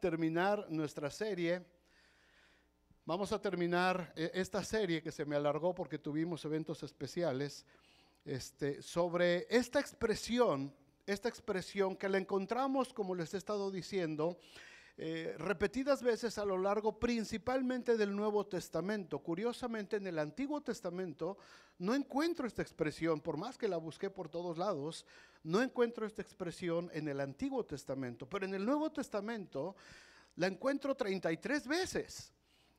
terminar nuestra serie. Vamos a terminar eh, esta serie que se me alargó porque tuvimos eventos especiales este, sobre esta expresión, esta expresión que la encontramos, como les he estado diciendo, eh, repetidas veces a lo largo principalmente del Nuevo Testamento. Curiosamente, en el Antiguo Testamento no encuentro esta expresión, por más que la busqué por todos lados, no encuentro esta expresión en el Antiguo Testamento, pero en el Nuevo Testamento la encuentro 33 veces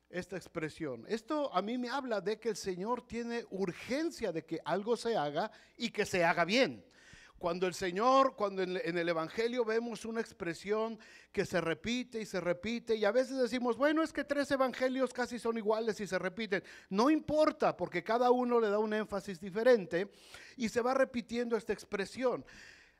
esta expresión. Esto a mí me habla de que el Señor tiene urgencia de que algo se haga y que se haga bien. Cuando el Señor, cuando en, el Evangelio vemos una expresión que se repite y se repite, y a veces decimos, bueno, es que tres evangelios casi son iguales y se repiten. No importa, porque cada uno le da un énfasis diferente y se va repitiendo esta expresión.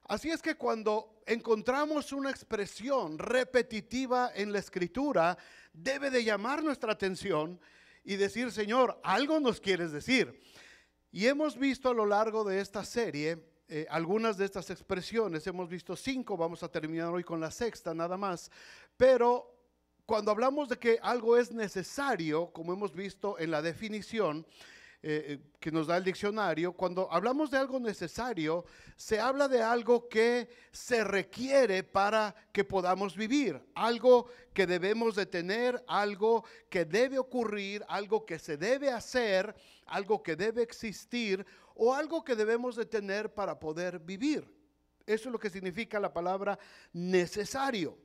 Así es que cuando encontramos una expresión repetitiva en la escritura, debe de llamar nuestra atención y decir, Señor, algo nos quieres decir. Y hemos visto a lo largo de esta serie eh, algunas de estas expresiones, hemos visto cinco, vamos a terminar hoy con la sexta nada más, pero cuando hablamos de que algo es necesario, como hemos visto en la definición, eh, eh, que nos da el diccionario, cuando hablamos de algo necesario, se habla de algo que se requiere para que podamos vivir, algo que debemos de tener, algo que debe ocurrir, algo que se debe hacer, algo que debe existir o algo que debemos de tener para poder vivir. Eso es lo que significa la palabra necesario.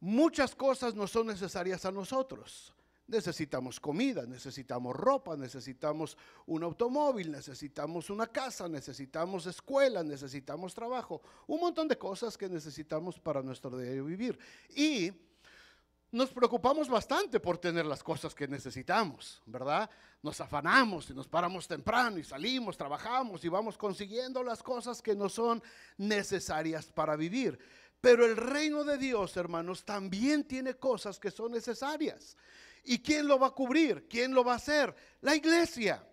Muchas cosas no son necesarias a nosotros. Necesitamos comida, necesitamos ropa, necesitamos un automóvil, necesitamos una casa, necesitamos escuela, necesitamos trabajo, un montón de cosas que necesitamos para nuestro día día vivir. Y nos preocupamos bastante por tener las cosas que necesitamos, ¿verdad? Nos afanamos y nos paramos temprano y salimos, trabajamos y vamos consiguiendo las cosas que nos son necesarias para vivir. Pero el reino de Dios, hermanos, también tiene cosas que son necesarias. ¿Y quién lo va a cubrir? ¿Quién lo va a hacer? La iglesia.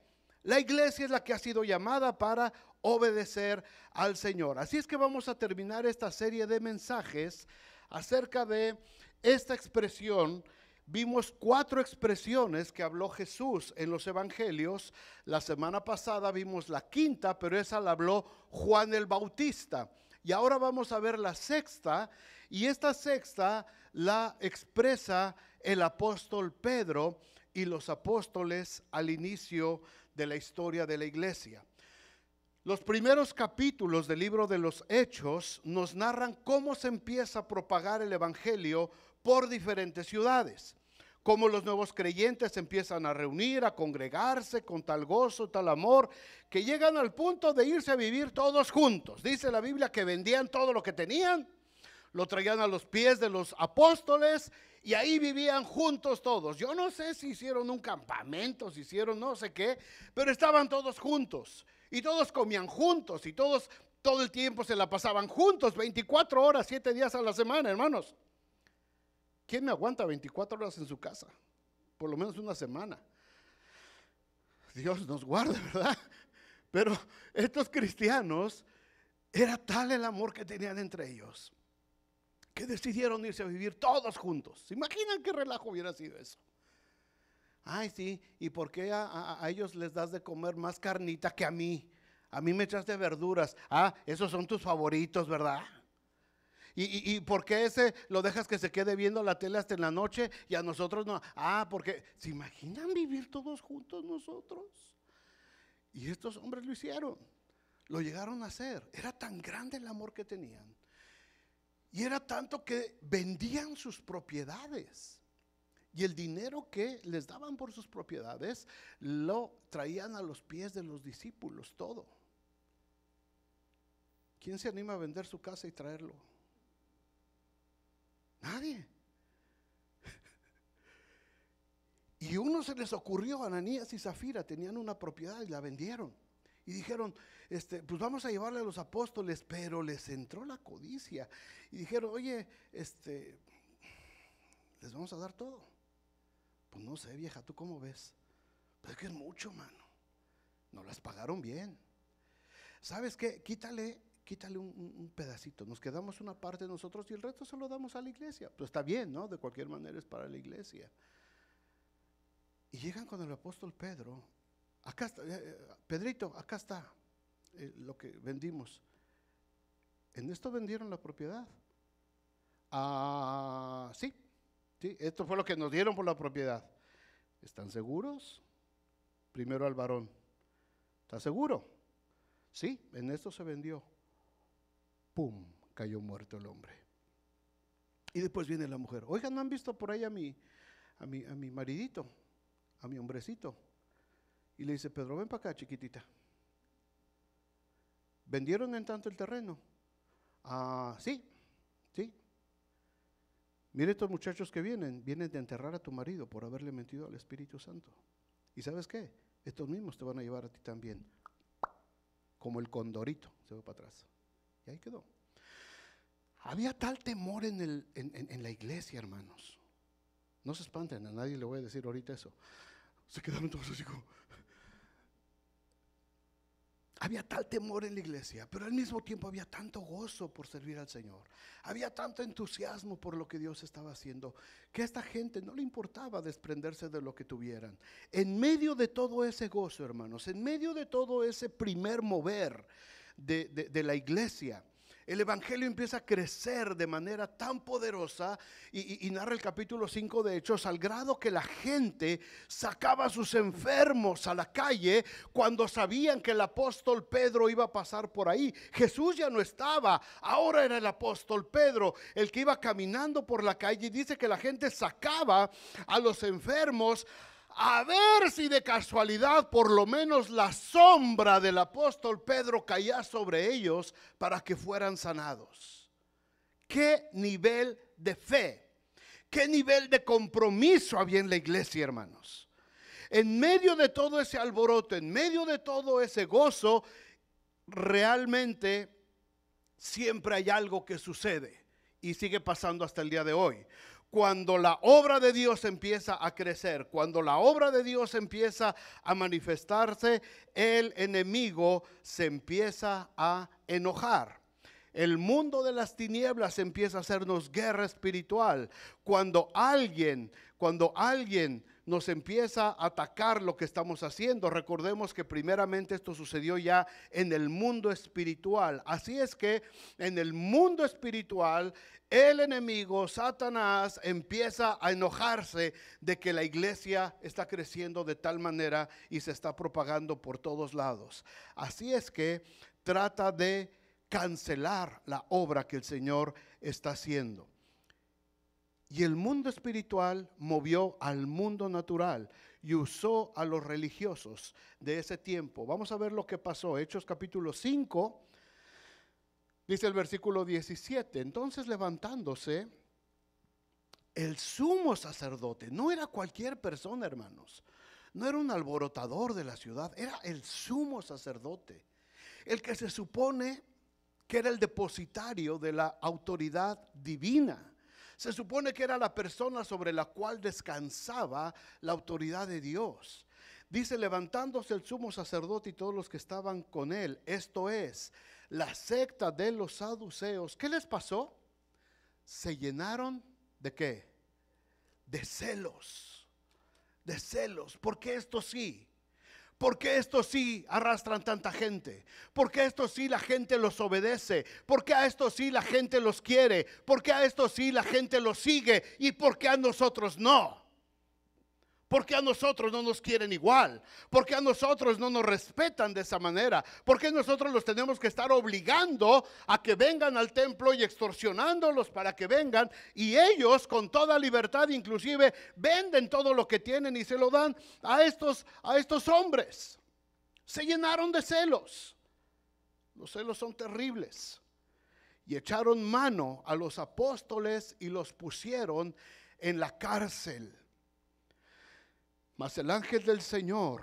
La iglesia es la que ha sido llamada para obedecer al Señor. Así es que vamos a terminar esta serie de mensajes acerca de esta expresión. Vimos cuatro expresiones que habló Jesús en los evangelios. La semana pasada vimos la quinta, pero esa la habló Juan el Bautista. Y ahora vamos a ver la sexta, y esta sexta la expresa el apóstol Pedro y los apóstoles al inicio de la historia de la iglesia. Los primeros capítulos del libro de los Hechos nos narran cómo se empieza a propagar el Evangelio por diferentes ciudades, cómo los nuevos creyentes empiezan a reunir, a congregarse con tal gozo, tal amor, que llegan al punto de irse a vivir todos juntos. Dice la Biblia que vendían todo lo que tenían lo traían a los pies de los apóstoles y ahí vivían juntos todos. Yo no sé si hicieron un campamento, si hicieron no sé qué, pero estaban todos juntos y todos comían juntos y todos todo el tiempo se la pasaban juntos, 24 horas, 7 días a la semana, hermanos. ¿Quién me aguanta 24 horas en su casa? Por lo menos una semana. Dios nos guarde, ¿verdad? Pero estos cristianos, era tal el amor que tenían entre ellos que decidieron irse a vivir todos juntos. ¿Se imaginan qué relajo hubiera sido eso? Ay, sí, ¿y por qué a, ellos les das de comer más carnita que a mí? A mí me echas de verduras. Ah, esos son tus favoritos, ¿verdad? ¿Y, y por qué ese lo dejas que se quede viendo la tele hasta en la noche y a nosotros no? Ah, porque ¿se imaginan vivir todos juntos nosotros? Y estos hombres lo hicieron, lo llegaron a hacer. Era tan grande el amor que tenían y era tanto que vendían sus propiedades. Y el dinero que les daban por sus propiedades lo traían a los pies de los discípulos, todo. ¿Quién se anima a vender su casa y traerlo? Nadie. Y uno se les ocurrió, Ananías y Zafira tenían una propiedad y la vendieron. Y dijeron, este, pues vamos a llevarle a los apóstoles, pero les entró la codicia y dijeron, oye, este, les vamos a dar todo. Pues no sé, vieja, ¿tú cómo ves? Pero pues es que es mucho, mano. No las pagaron bien. ¿Sabes qué? Quítale, quítale un, pedacito. Nos quedamos una parte nosotros y el resto se lo damos a la iglesia. Pues está bien, ¿no? De cualquier manera es para la iglesia. Y llegan con el apóstol Pedro. Acá está, eh, eh, Pedrito, acá está. Eh, lo que vendimos. En esto vendieron la propiedad. Ah, sí, sí, esto fue lo que nos dieron por la propiedad. ¿Están seguros? Primero al varón. ¿Está seguro? Sí, en esto se vendió. ¡Pum! Cayó muerto el hombre. Y después viene la mujer. Oiga, ¿no han visto por ahí a mi, a mi, a mi maridito? A mi hombrecito. Y le dice, Pedro, ven para acá, chiquitita. ¿Vendieron en tanto el terreno? Ah, sí, sí. Mire estos muchachos que vienen, vienen de enterrar a tu marido por haberle mentido al Espíritu Santo. ¿Y sabes qué? Estos mismos te van a llevar a ti también. Como el condorito, se va para atrás. Y ahí quedó. Había tal temor en, el, en, la iglesia, hermanos. No se espanten, a nadie le voy a decir ahorita eso. Se quedaron todos así había tal temor en la iglesia, pero al mismo tiempo había tanto gozo por servir al Señor. Había tanto entusiasmo por lo que Dios estaba haciendo, que a esta gente no le importaba desprenderse de lo que tuvieran. En medio de todo ese gozo, hermanos, en medio de todo ese primer mover de, de la iglesia, el Evangelio empieza a crecer de manera tan poderosa y, narra el capítulo 5 de Hechos al grado que la gente sacaba a sus enfermos a la calle cuando sabían que el apóstol Pedro iba a pasar por ahí. Jesús ya no estaba, ahora era el apóstol Pedro el que iba caminando por la calle y dice que la gente sacaba a los enfermos a ver si de casualidad por lo menos la sombra del apóstol Pedro caía sobre ellos para que fueran sanados. ¿Qué nivel de fe? ¿Qué nivel de compromiso había en la iglesia, hermanos? En medio de todo ese alboroto, en medio de todo ese gozo, realmente siempre hay algo que sucede y sigue pasando hasta el día de hoy cuando la obra de Dios empieza a crecer, cuando la obra de Dios empieza a manifestarse, el enemigo se empieza a enojar. El mundo de las tinieblas empieza a hacernos guerra espiritual. Cuando alguien, cuando alguien nos empieza a atacar lo que estamos haciendo. Recordemos que primeramente esto sucedió ya en el mundo espiritual. Así es que en el mundo espiritual el enemigo, Satanás, empieza a enojarse de que la iglesia está creciendo de tal manera y se está propagando por todos lados. Así es que trata de cancelar la obra que el Señor está haciendo. Y el mundo espiritual movió al mundo natural y usó a los religiosos de ese tiempo. Vamos a ver lo que pasó. Hechos capítulo 5, dice el versículo 17. Entonces levantándose el sumo sacerdote, no era cualquier persona, hermanos, no era un alborotador de la ciudad, era el sumo sacerdote, el que se supone que era el depositario de la autoridad divina se supone que era la persona sobre la cual descansaba la autoridad de Dios. Dice, levantándose el sumo sacerdote y todos los que estaban con él, esto es, la secta de los saduceos, ¿qué les pasó? Se llenaron de qué? De celos, de celos, porque esto sí, porque qué estos sí arrastran tanta gente? porque qué estos sí la gente los obedece? porque qué a estos sí la gente los quiere? porque a estos sí la gente los sigue? ¿Y porque a nosotros no? Porque a nosotros no nos quieren igual? Porque a nosotros no nos respetan de esa manera? Porque nosotros los tenemos que estar obligando a que vengan al templo y extorsionándolos para que vengan? Y ellos con toda libertad inclusive venden todo lo que tienen y se lo dan a estos, a estos hombres. Se llenaron de celos. Los celos son terribles. Y echaron mano a los apóstoles y los pusieron en la cárcel mas el ángel del Señor,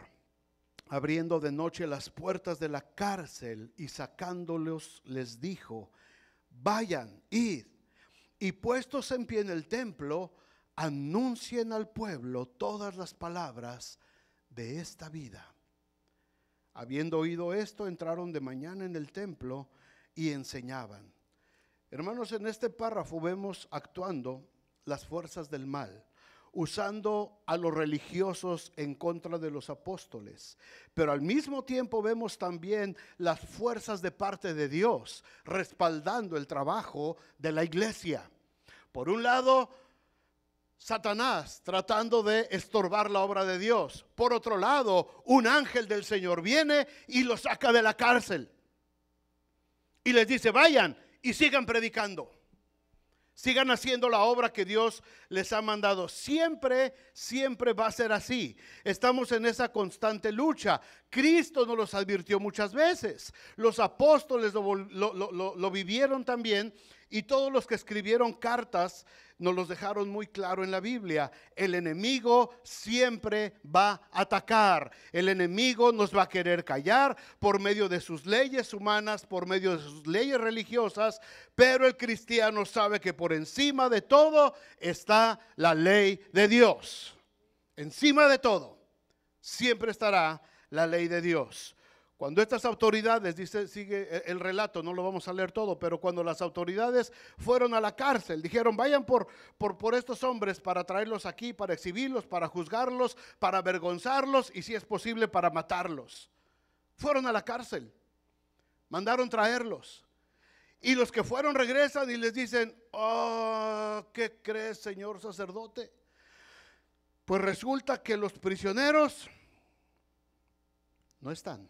abriendo de noche las puertas de la cárcel y sacándolos, les dijo, vayan, id, y puestos en pie en el templo, anuncien al pueblo todas las palabras de esta vida. Habiendo oído esto, entraron de mañana en el templo y enseñaban. Hermanos, en este párrafo vemos actuando las fuerzas del mal usando a los religiosos en contra de los apóstoles. Pero al mismo tiempo vemos también las fuerzas de parte de Dios respaldando el trabajo de la iglesia. Por un lado, Satanás tratando de estorbar la obra de Dios. Por otro lado, un ángel del Señor viene y lo saca de la cárcel. Y les dice, vayan y sigan predicando. Sigan haciendo la obra que Dios les ha mandado. Siempre, siempre va a ser así. Estamos en esa constante lucha. Cristo nos los advirtió muchas veces. Los apóstoles lo, vivieron también y todos los que escribieron cartas nos los dejaron muy claro en la Biblia. El enemigo siempre va a atacar. El enemigo nos va a querer callar por medio de sus leyes humanas, por medio de sus leyes religiosas, pero el cristiano sabe que por encima de todo está la ley de Dios. Encima de todo, siempre estará la ley de Dios. Cuando estas autoridades, dice, sigue e-, el relato, no lo vamos a leer todo, pero cuando las autoridades fueron a la cárcel, dijeron, vayan por, por, por estos hombres para traerlos aquí, para exhibirlos, para juzgarlos, para avergonzarlos y si es posible para matarlos. Fueron a la cárcel, mandaron traerlos. Y los que fueron regresan y les dicen, oh, ¿qué crees, señor sacerdote? Pues resulta que los prisioneros no están.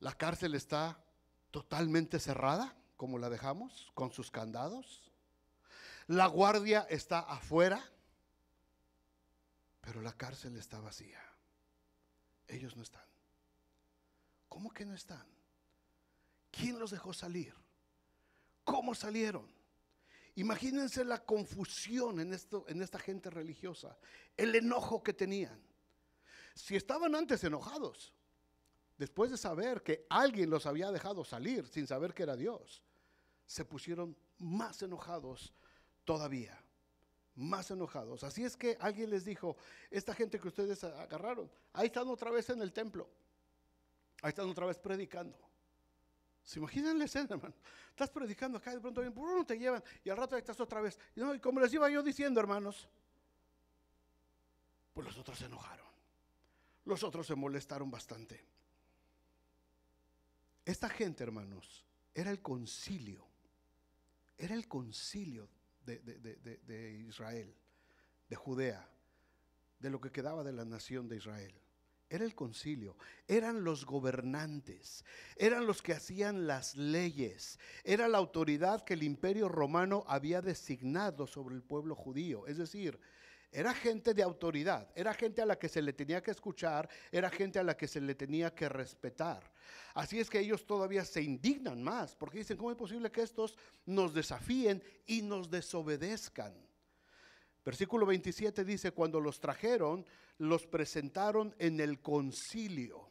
La cárcel está totalmente cerrada, como la dejamos, con sus candados. La guardia está afuera, pero la cárcel está vacía. Ellos no están. ¿Cómo que no están? ¿Quién los dejó salir? ¿Cómo salieron? Imagínense la confusión en, esto, en esta gente religiosa, el enojo que tenían. Si estaban antes enojados, después de saber que alguien los había dejado salir sin saber que era Dios, se pusieron más enojados todavía, más enojados. Así es que alguien les dijo, esta gente que ustedes agarraron, ahí están otra vez en el templo, ahí están otra vez predicando. ¿Se imaginan hermano? Estás predicando acá, de pronto uno te llevan y al rato ahí estás otra vez. Y, no, y como les iba yo diciendo, hermanos, pues los otros se enojaron. Los otros se molestaron bastante. Esta gente, hermanos, era el concilio, era el concilio de, Israel, de Judea, de lo que quedaba de la nación de Israel. Era el concilio, eran los gobernantes, eran los que hacían las leyes, era la autoridad que el imperio romano había designado sobre el pueblo judío. Es decir, era gente de autoridad, era gente a la que se le tenía que escuchar, era gente a la que se le tenía que respetar. Así es que ellos todavía se indignan más, porque dicen, ¿cómo es posible que estos nos desafíen y nos desobedezcan? Versículo 27 dice, cuando los trajeron, los presentaron en el concilio.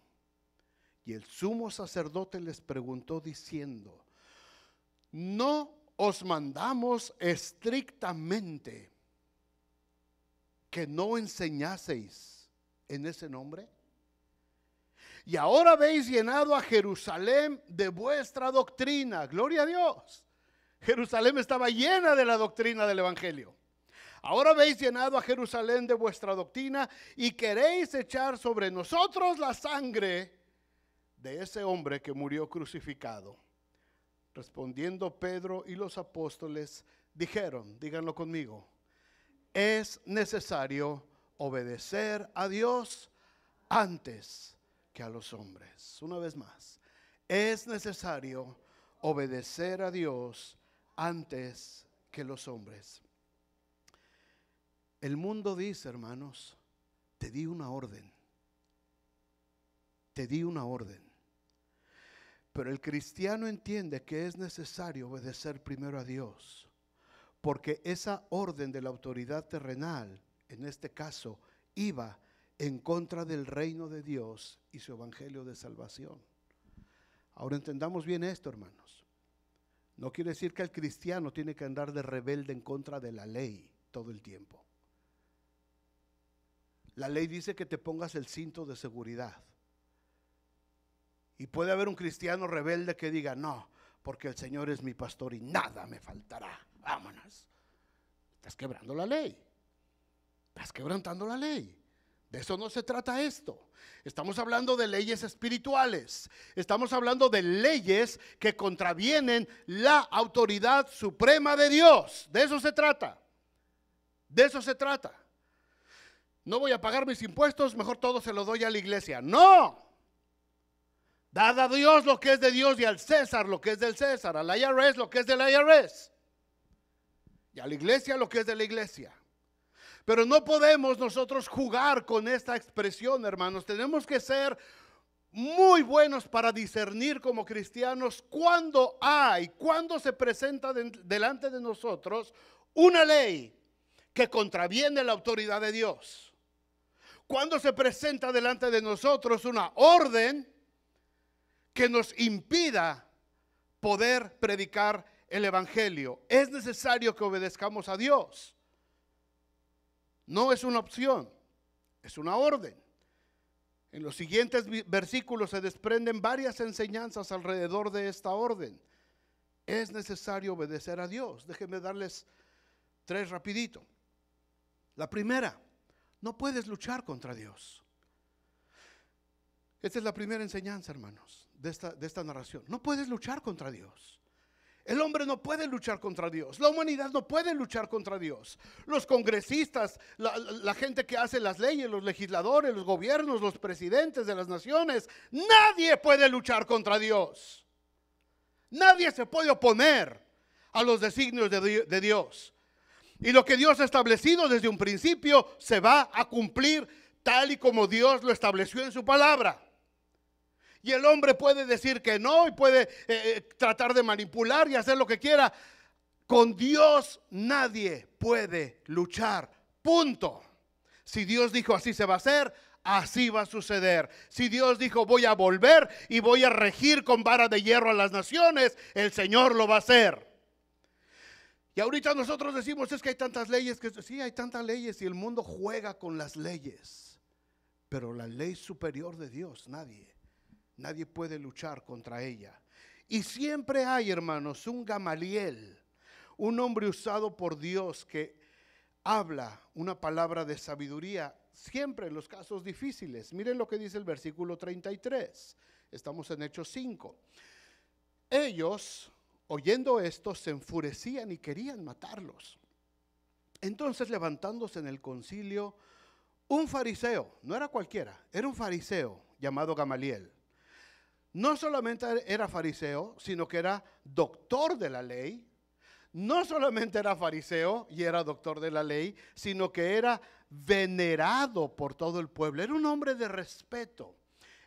Y el sumo sacerdote les preguntó diciendo, ¿no os mandamos estrictamente que no enseñaseis en ese nombre? Y ahora habéis llenado a Jerusalén de vuestra doctrina. Gloria a Dios. Jerusalén estaba llena de la doctrina del Evangelio. Ahora habéis llenado a Jerusalén de vuestra doctrina y queréis echar sobre nosotros la sangre de ese hombre que murió crucificado. Respondiendo Pedro y los apóstoles, dijeron, díganlo conmigo, es necesario obedecer a Dios antes que a los hombres. Una vez más, es necesario obedecer a Dios antes que los hombres. El mundo dice, hermanos, te di una orden. Te di una orden. Pero el cristiano entiende que es necesario obedecer primero a Dios porque esa orden de la autoridad terrenal, en este caso, iba en contra del reino de Dios y su evangelio de salvación. Ahora entendamos bien esto, hermanos. No quiere decir que el cristiano tiene que andar de rebelde en contra de la ley todo el tiempo. La ley dice que te pongas el cinto de seguridad. Y puede haber un cristiano rebelde que diga, no, porque el Señor es mi pastor y nada me faltará vámonos. Estás quebrando la ley. Estás quebrantando la ley. De eso no se trata esto. Estamos hablando de leyes espirituales. Estamos hablando de leyes que contravienen la autoridad suprema de Dios. De eso se trata. De eso se trata. No voy a pagar mis impuestos, mejor todo se lo doy a la iglesia. No. Dad a Dios lo que es de Dios y al César lo que es del César, al IRS lo que es del IRS. Y a la iglesia lo que es de la iglesia. Pero no podemos nosotros jugar con esta expresión, hermanos. Tenemos que ser muy buenos para discernir como cristianos cuando hay, cuando se presenta delante de nosotros una ley que contraviene la autoridad de Dios. Cuando se presenta delante de nosotros una orden que nos impida poder predicar el Evangelio. Es necesario que obedezcamos a Dios. No es una opción, es una orden. En los siguientes versículos se desprenden varias enseñanzas alrededor de esta orden. Es necesario obedecer a Dios. Déjenme darles tres rapidito. La primera, no puedes luchar contra Dios. Esta es la primera enseñanza, hermanos, de esta, de esta narración. No puedes luchar contra Dios. El hombre no puede luchar contra Dios. La humanidad no puede luchar contra Dios. Los congresistas, la, gente que hace las leyes, los legisladores, los gobiernos, los presidentes de las naciones, nadie puede luchar contra Dios. Nadie se puede oponer a los designios de Dios. Y lo que Dios ha establecido desde un principio se va a cumplir tal y como Dios lo estableció en su palabra. Y el hombre puede decir que no y puede eh, eh, tratar de manipular y hacer lo que quiera. Con Dios nadie puede luchar. Punto. Si Dios dijo así se va a hacer, así va a suceder. Si Dios dijo voy a volver y voy a regir con vara de hierro a las naciones, el Señor lo va a hacer. Y ahorita nosotros decimos, es que hay tantas leyes, que sí, hay tantas leyes y el mundo juega con las leyes. Pero la ley superior de Dios, nadie Nadie puede luchar contra ella. Y siempre hay, hermanos, un Gamaliel, un hombre usado por Dios que habla una palabra de sabiduría siempre en los casos difíciles. Miren lo que dice el versículo 33. Estamos en Hechos 5. Ellos, oyendo esto, se enfurecían y querían matarlos. Entonces, levantándose en el concilio, un fariseo, no era cualquiera, era un fariseo llamado Gamaliel, no solamente era fariseo, sino que era doctor de la ley. No solamente era fariseo y era doctor de la ley, sino que era venerado por todo el pueblo. Era un hombre de respeto.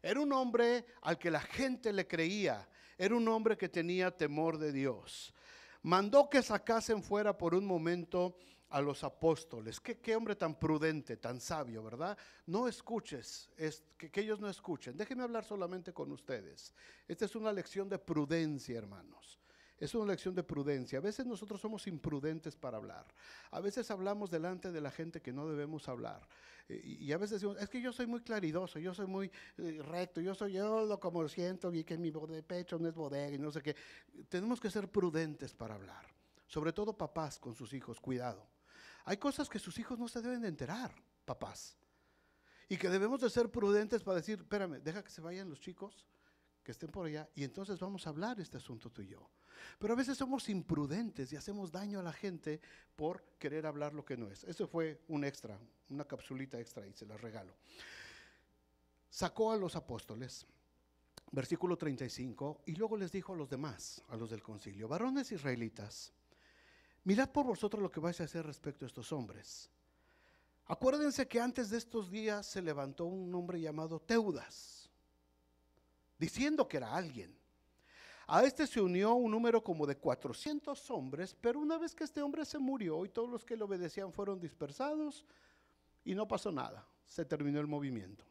Era un hombre al que la gente le creía. Era un hombre que tenía temor de Dios. Mandó que sacasen fuera por un momento a los apóstoles. ¿Qué, hombre tan prudente, tan sabio, ¿verdad? No escuches, que, ellos no escuchen. Déjenme hablar solamente con ustedes. Esta es una lección de prudencia, hermanos. Es una lección de prudencia. A veces nosotros somos imprudentes para hablar. A veces hablamos delante de la gente que no debemos hablar. Eh, y, a veces decimos, es que yo soy muy claridoso, yo soy muy eh, recto, yo soy yo lo como siento y que mi pecho no es bodega y no sé qué. Tenemos que ser prudentes para hablar. Sobre todo papás con sus hijos, cuidado. Hay cosas que sus hijos no se deben de enterar, papás. Y que debemos de ser prudentes para decir, espérame, deja que se vayan los chicos que estén por allá y entonces vamos a hablar este asunto tú y yo. Pero a veces somos imprudentes y hacemos daño a la gente por querer hablar lo que no es. Eso fue un extra, una capsulita extra y se la regalo. Sacó a los apóstoles, versículo 35, y luego les dijo a los demás, a los del concilio, varones israelitas, mirad por vosotros lo que vais a hacer respecto a estos hombres. Acuérdense que antes de estos días se levantó un hombre llamado Teudas, diciendo que era alguien. A este se unió un número como de 400 hombres, pero una vez que este hombre se murió y todos los que le obedecían fueron dispersados y no pasó nada, se terminó el movimiento.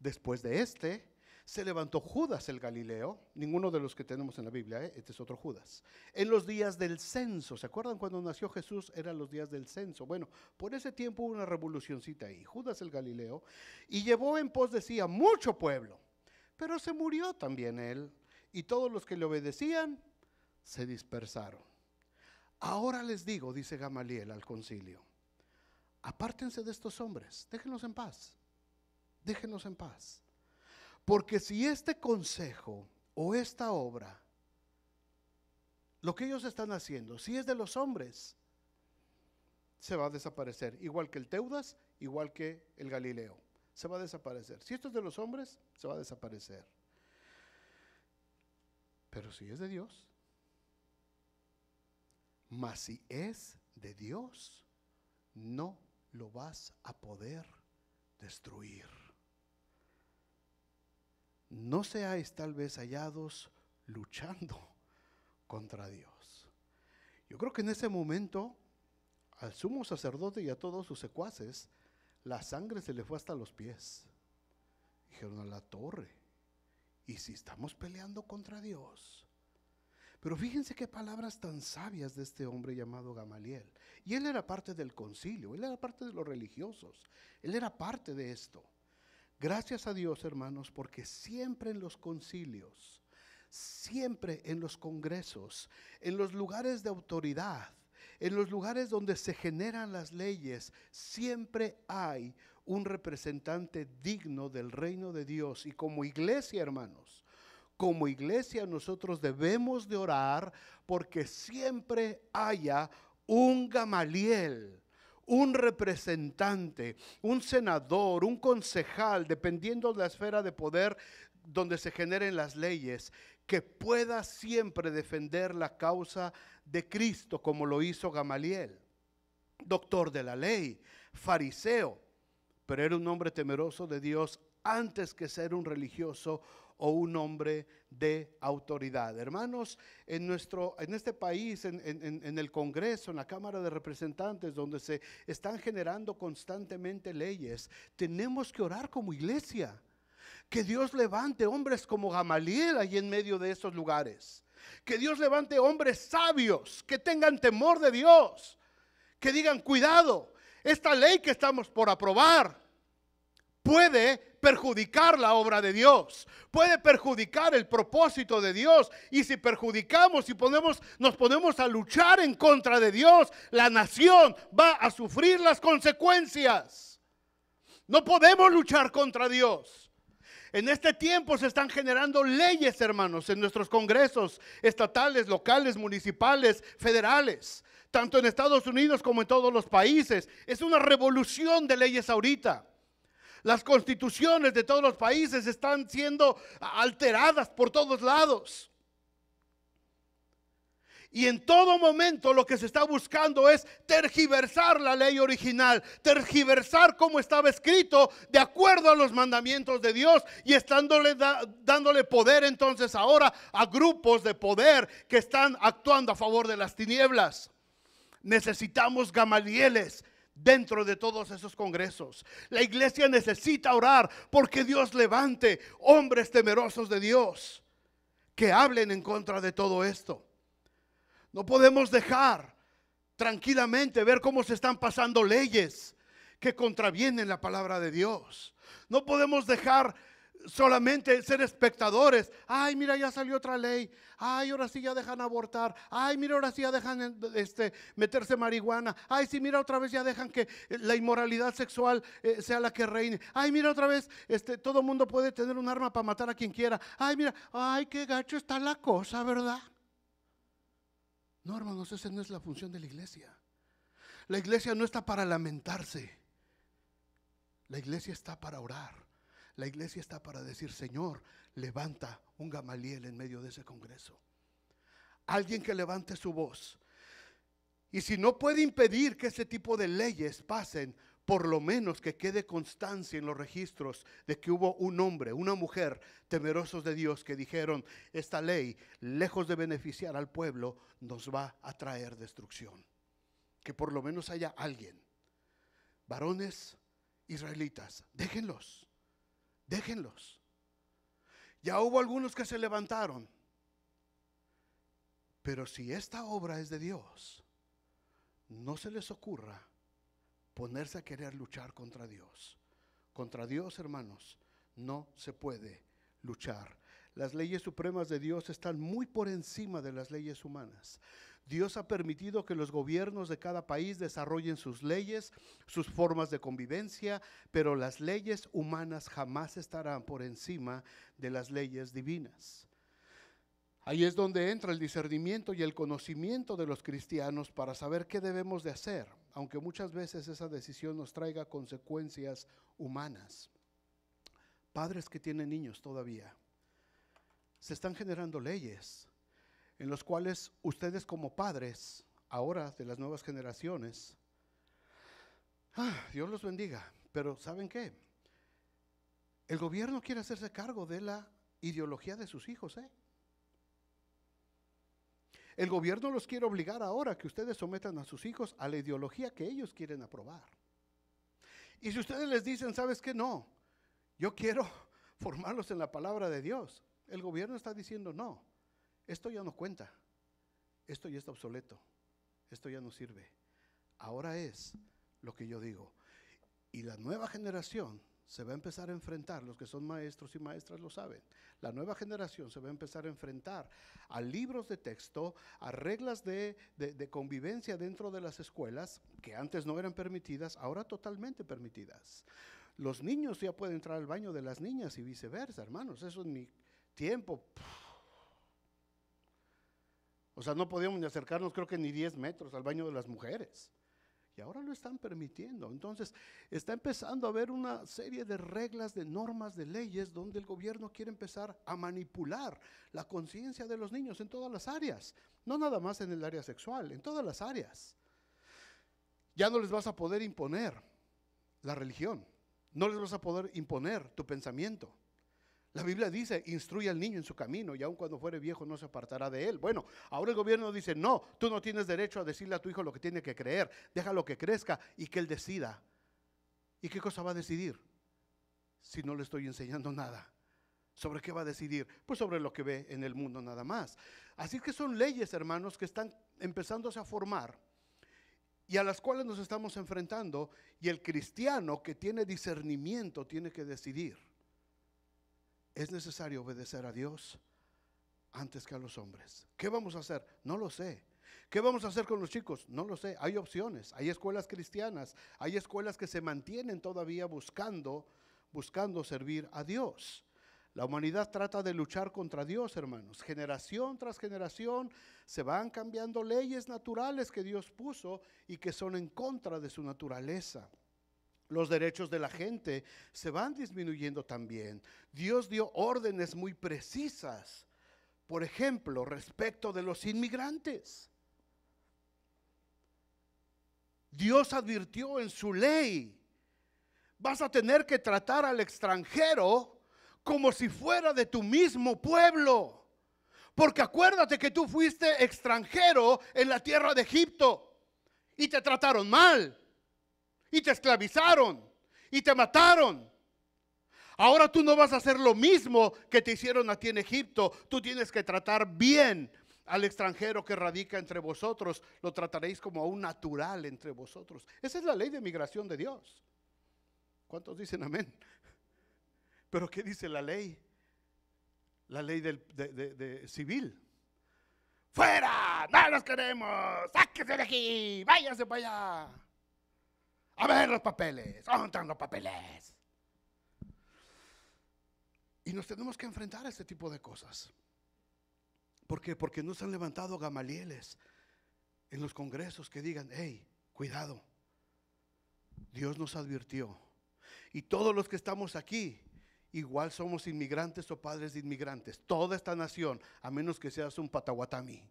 Después de este, se levantó Judas el Galileo, ninguno de los que tenemos en la Biblia, ¿eh? este es otro Judas, en los días del censo. ¿Se acuerdan cuando nació Jesús? Eran los días del censo. Bueno, por ese tiempo hubo una revolucioncita ahí, Judas el Galileo, y llevó en pos de sí a mucho pueblo, pero se murió también él, y todos los que le obedecían se dispersaron. Ahora les digo, dice Gamaliel al concilio, apártense de estos hombres, déjenlos en paz, déjenlos en paz. Porque si este consejo o esta obra, lo que ellos están haciendo, si es de los hombres, se va a desaparecer, igual que el Teudas, igual que el Galileo, se va a desaparecer. Si esto es de los hombres, se va a desaparecer. Pero si es de Dios, mas si es de Dios, no lo vas a poder destruir no seáis tal vez hallados luchando contra Dios. Yo creo que en ese momento al sumo sacerdote y a todos sus secuaces, la sangre se le fue hasta los pies. Dijeron a la torre, ¿y si estamos peleando contra Dios? Pero fíjense qué palabras tan sabias de este hombre llamado Gamaliel. Y él era parte del concilio, él era parte de los religiosos, él era parte de esto. Gracias a Dios, hermanos, porque siempre en los concilios, siempre en los congresos, en los lugares de autoridad, en los lugares donde se generan las leyes, siempre hay un representante digno del reino de Dios. Y como iglesia, hermanos, como iglesia nosotros debemos de orar porque siempre haya un Gamaliel un representante, un senador, un concejal, dependiendo de la esfera de poder donde se generen las leyes, que pueda siempre defender la causa de Cristo, como lo hizo Gamaliel, doctor de la ley, fariseo, pero era un hombre temeroso de Dios antes que ser un religioso o un hombre de autoridad. Hermanos, en, nuestro, en este país, en, el Congreso, en la Cámara de Representantes, donde se están generando constantemente leyes, tenemos que orar como iglesia. Que Dios levante hombres como Gamaliel ahí en medio de esos lugares. Que Dios levante hombres sabios, que tengan temor de Dios, que digan, cuidado, esta ley que estamos por aprobar puede perjudicar la obra de Dios, puede perjudicar el propósito de Dios. Y si perjudicamos y ponemos, nos ponemos a luchar en contra de Dios, la nación va a sufrir las consecuencias. No podemos luchar contra Dios. En este tiempo se están generando leyes, hermanos, en nuestros congresos estatales, locales, municipales, federales, tanto en Estados Unidos como en todos los países. Es una revolución de leyes ahorita. Las constituciones de todos los países están siendo alteradas por todos lados. Y en todo momento lo que se está buscando es tergiversar la ley original, tergiversar como estaba escrito de acuerdo a los mandamientos de Dios y estándole dándole poder entonces ahora a grupos de poder que están actuando a favor de las tinieblas. Necesitamos gamalieles, dentro de todos esos congresos. La iglesia necesita orar porque Dios levante hombres temerosos de Dios que hablen en contra de todo esto. No podemos dejar tranquilamente ver cómo se están pasando leyes que contravienen la palabra de Dios. No podemos dejar solamente ser espectadores. Ay, mira, ya salió otra ley. Ay, ahora sí ya dejan abortar. Ay, mira, ahora sí ya dejan este, meterse marihuana. Ay, sí, mira, otra vez ya dejan que la inmoralidad sexual eh, sea la que reine. Ay, mira, otra vez este, todo mundo puede tener un arma para matar a quien quiera. Ay, mira, ay, qué gacho está la cosa, ¿verdad? No, hermanos, esa no es la función de la iglesia. La iglesia no está para lamentarse. La iglesia está para orar. La iglesia está para decir, Señor, levanta un Gamaliel en medio de ese congreso. Alguien que levante su voz. Y si no puede impedir que ese tipo de leyes pasen, por lo menos que quede constancia en los registros de que hubo un hombre, una mujer, temerosos de Dios, que dijeron, esta ley, lejos de beneficiar al pueblo, nos va a traer destrucción. Que por lo menos haya alguien. Varones israelitas, déjenlos. Déjenlos. Ya hubo algunos que se levantaron. Pero si esta obra es de Dios, no se les ocurra ponerse a querer luchar contra Dios. Contra Dios, hermanos, no se puede luchar. Las leyes supremas de Dios están muy por encima de las leyes humanas. Dios ha permitido que los gobiernos de cada país desarrollen sus leyes, sus formas de convivencia, pero las leyes humanas jamás estarán por encima de las leyes divinas. Ahí es donde entra el discernimiento y el conocimiento de los cristianos para saber qué debemos de hacer, aunque muchas veces esa decisión nos traiga consecuencias humanas. Padres que tienen niños todavía, se están generando leyes en los cuales ustedes como padres, ahora de las nuevas generaciones, ah, Dios los bendiga, pero ¿saben qué? El gobierno quiere hacerse cargo de la ideología de sus hijos, ¿eh? El gobierno los quiere obligar ahora que ustedes sometan a sus hijos a la ideología que ellos quieren aprobar. Y si ustedes les dicen, ¿sabes qué? No, yo quiero formarlos en la palabra de Dios. El gobierno está diciendo no esto ya no cuenta, esto ya está obsoleto, esto ya no sirve. Ahora es lo que yo digo. Y la nueva generación se va a empezar a enfrentar, los que son maestros y maestras lo saben, la nueva generación se va a empezar a enfrentar a libros de texto, a reglas de, convivencia dentro de las escuelas que antes no eran permitidas, ahora totalmente permitidas. Los niños ya pueden entrar al baño de las niñas y viceversa, hermanos, eso es mi tiempo... O sea, no podíamos ni acercarnos, creo que ni 10 metros al baño de las mujeres. Y ahora lo están permitiendo. Entonces, está empezando a haber una serie de reglas, de normas, de leyes, donde el gobierno quiere empezar a manipular la conciencia de los niños en todas las áreas. No nada más en el área sexual, en todas las áreas. Ya no les vas a poder imponer la religión. No les vas a poder imponer tu pensamiento. La Biblia dice, instruye al niño en su camino y aun cuando fuere viejo no se apartará de él. Bueno, ahora el gobierno dice, no, tú no tienes derecho a decirle a tu hijo lo que tiene que creer. Déjalo que crezca y que él decida. ¿Y qué cosa va a decidir? Si no le estoy enseñando nada. ¿Sobre qué va a decidir? Pues sobre lo que ve en el mundo nada más. Así que son leyes, hermanos, que están empezándose a formar y a las cuales nos estamos enfrentando y el cristiano que tiene discernimiento tiene que decidir es necesario obedecer a Dios antes que a los hombres. ¿Qué vamos a hacer? No lo sé. ¿Qué vamos a hacer con los chicos? No lo sé. Hay opciones, hay escuelas cristianas, hay escuelas que se mantienen todavía buscando, buscando servir a Dios. La humanidad trata de luchar contra Dios, hermanos. Generación tras generación se van cambiando leyes naturales que Dios puso y que son en contra de su naturaleza los derechos de la gente se van disminuyendo también. Dios dio órdenes muy precisas, por ejemplo, respecto de los inmigrantes. Dios advirtió en su ley, vas a tener que tratar al extranjero como si fuera de tu mismo pueblo. Porque acuérdate que tú fuiste extranjero en la tierra de Egipto y te trataron mal y te esclavizaron y te mataron. Ahora tú no vas a hacer lo mismo que te hicieron a ti en Egipto. Tú tienes que tratar bien al extranjero que radica entre vosotros. Lo trataréis como a un natural entre vosotros. Esa es la ley de migración de Dios. ¿Cuántos dicen amén? Pero ¿qué dice la ley? La ley del, de, civil. ¡Fuera! ¡No los queremos! ¡Sáquese de aquí! ¡Váyase para allá! A ver los papeles, ¿dónde los papeles? Y nos tenemos que enfrentar a este tipo de cosas. ¿Por qué? Porque no se han levantado gamalieles en los congresos que digan, hey, cuidado, Dios nos advirtió. Y todos los que estamos aquí, igual somos inmigrantes o padres de inmigrantes. Toda esta nación, a menos que seas un patahuatami,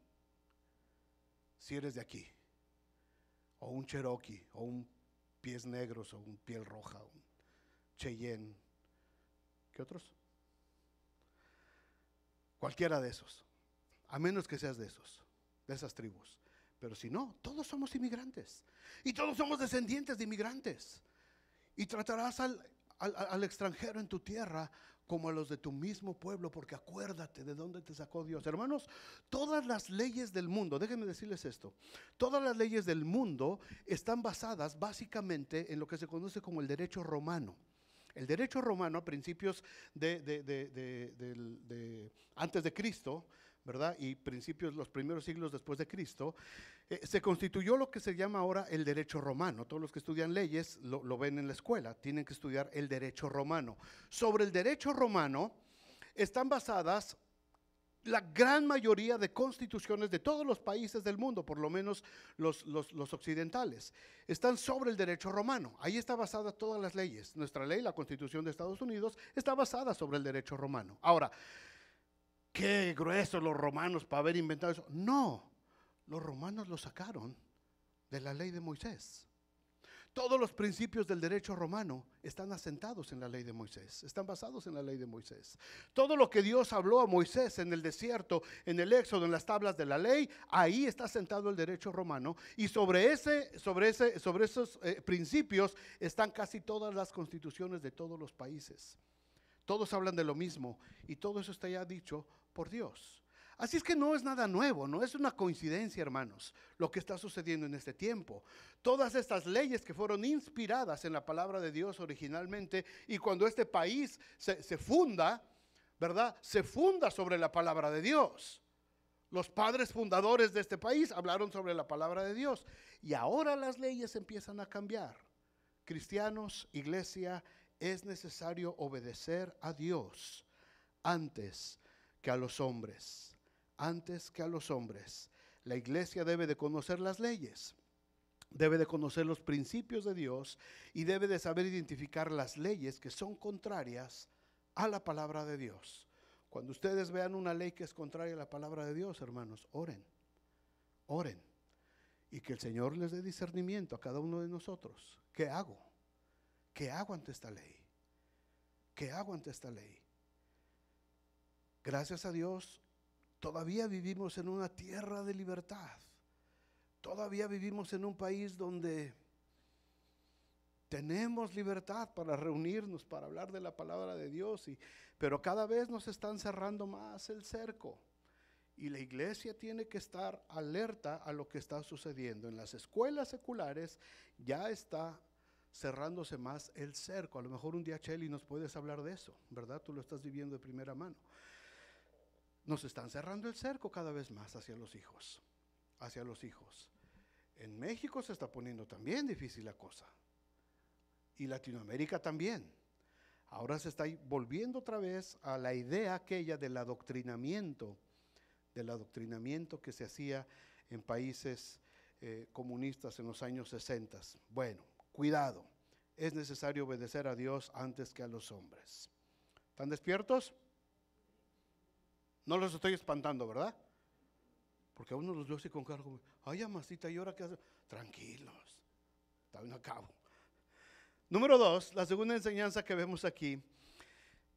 si eres de aquí, o un cherokee, o un pies negros o un piel roja, un Cheyenne, ¿qué otros? Cualquiera de esos, a menos que seas de esos, de esas tribus. Pero si no, todos somos inmigrantes y todos somos descendientes de inmigrantes. Y tratarás al, al extranjero en tu tierra como a los de tu mismo pueblo, porque acuérdate de dónde te sacó Dios. Hermanos, todas las leyes del mundo, déjenme decirles esto, todas las leyes del mundo están basadas básicamente en lo que se conoce como el derecho romano. El derecho romano a principios de, antes de Cristo, ¿verdad? Y principios, los primeros siglos después de Cristo, eh, se constituyó lo que se llama ahora el derecho romano. Todos los que estudian leyes lo, ven en la escuela, tienen que estudiar el derecho romano. Sobre el derecho romano están basadas la gran mayoría de constituciones de todos los países del mundo, por lo menos los, los, occidentales, están sobre el derecho romano. Ahí está basada todas las leyes. Nuestra ley, la Constitución de Estados Unidos, está basada sobre el derecho romano. Ahora, qué gruesos los romanos para haber inventado eso. No, los romanos lo sacaron de la ley de Moisés. Todos los principios del derecho romano están asentados en la ley de Moisés, están basados en la ley de Moisés. Todo lo que Dios habló a Moisés en el desierto, en el Éxodo, en las tablas de la ley, ahí está asentado el derecho romano y sobre ese sobre ese sobre esos eh, principios están casi todas las constituciones de todos los países. Todos hablan de lo mismo y todo eso está ya dicho por Dios. Así es que no es nada nuevo, no es una coincidencia, hermanos, lo que está sucediendo en este tiempo. Todas estas leyes que fueron inspiradas en la palabra de Dios originalmente y cuando este país se, se funda, ¿verdad? Se funda sobre la palabra de Dios. Los padres fundadores de este país hablaron sobre la palabra de Dios y ahora las leyes empiezan a cambiar. Cristianos, iglesia, es necesario obedecer a Dios antes que a los hombres antes que a los hombres. La iglesia debe de conocer las leyes, debe de conocer los principios de Dios y debe de saber identificar las leyes que son contrarias a la palabra de Dios. Cuando ustedes vean una ley que es contraria a la palabra de Dios, hermanos, oren, oren. Y que el Señor les dé discernimiento a cada uno de nosotros. ¿Qué hago? ¿Qué hago ante esta ley? ¿Qué hago ante esta ley? Gracias a Dios, Todavía vivimos en una tierra de libertad. Todavía vivimos en un país donde tenemos libertad para reunirnos, para hablar de la palabra de Dios, y, pero cada vez nos están cerrando más el cerco. Y la iglesia tiene que estar alerta a lo que está sucediendo. En las escuelas seculares ya está cerrándose más el cerco. A lo mejor un día, Cheli, nos puedes hablar de eso, ¿verdad? Tú lo estás viviendo de primera mano nos están cerrando el cerco cada vez más hacia los hijos, hacia los hijos. En México se está poniendo también difícil la cosa. Y Latinoamérica también. Ahora se está volviendo otra vez a la idea aquella del adoctrinamiento, del adoctrinamiento que se hacía en países eh, comunistas en los años 60. Bueno, cuidado, es necesario obedecer a Dios antes que a los hombres. ¿Están despiertos? No los estoy espantando, ¿verdad? Porque a uno los veo así con cargo, ay, amasita, ¿y ahora qué hace? Tranquilos, está bien acabo. Número dos, la segunda enseñanza que vemos aquí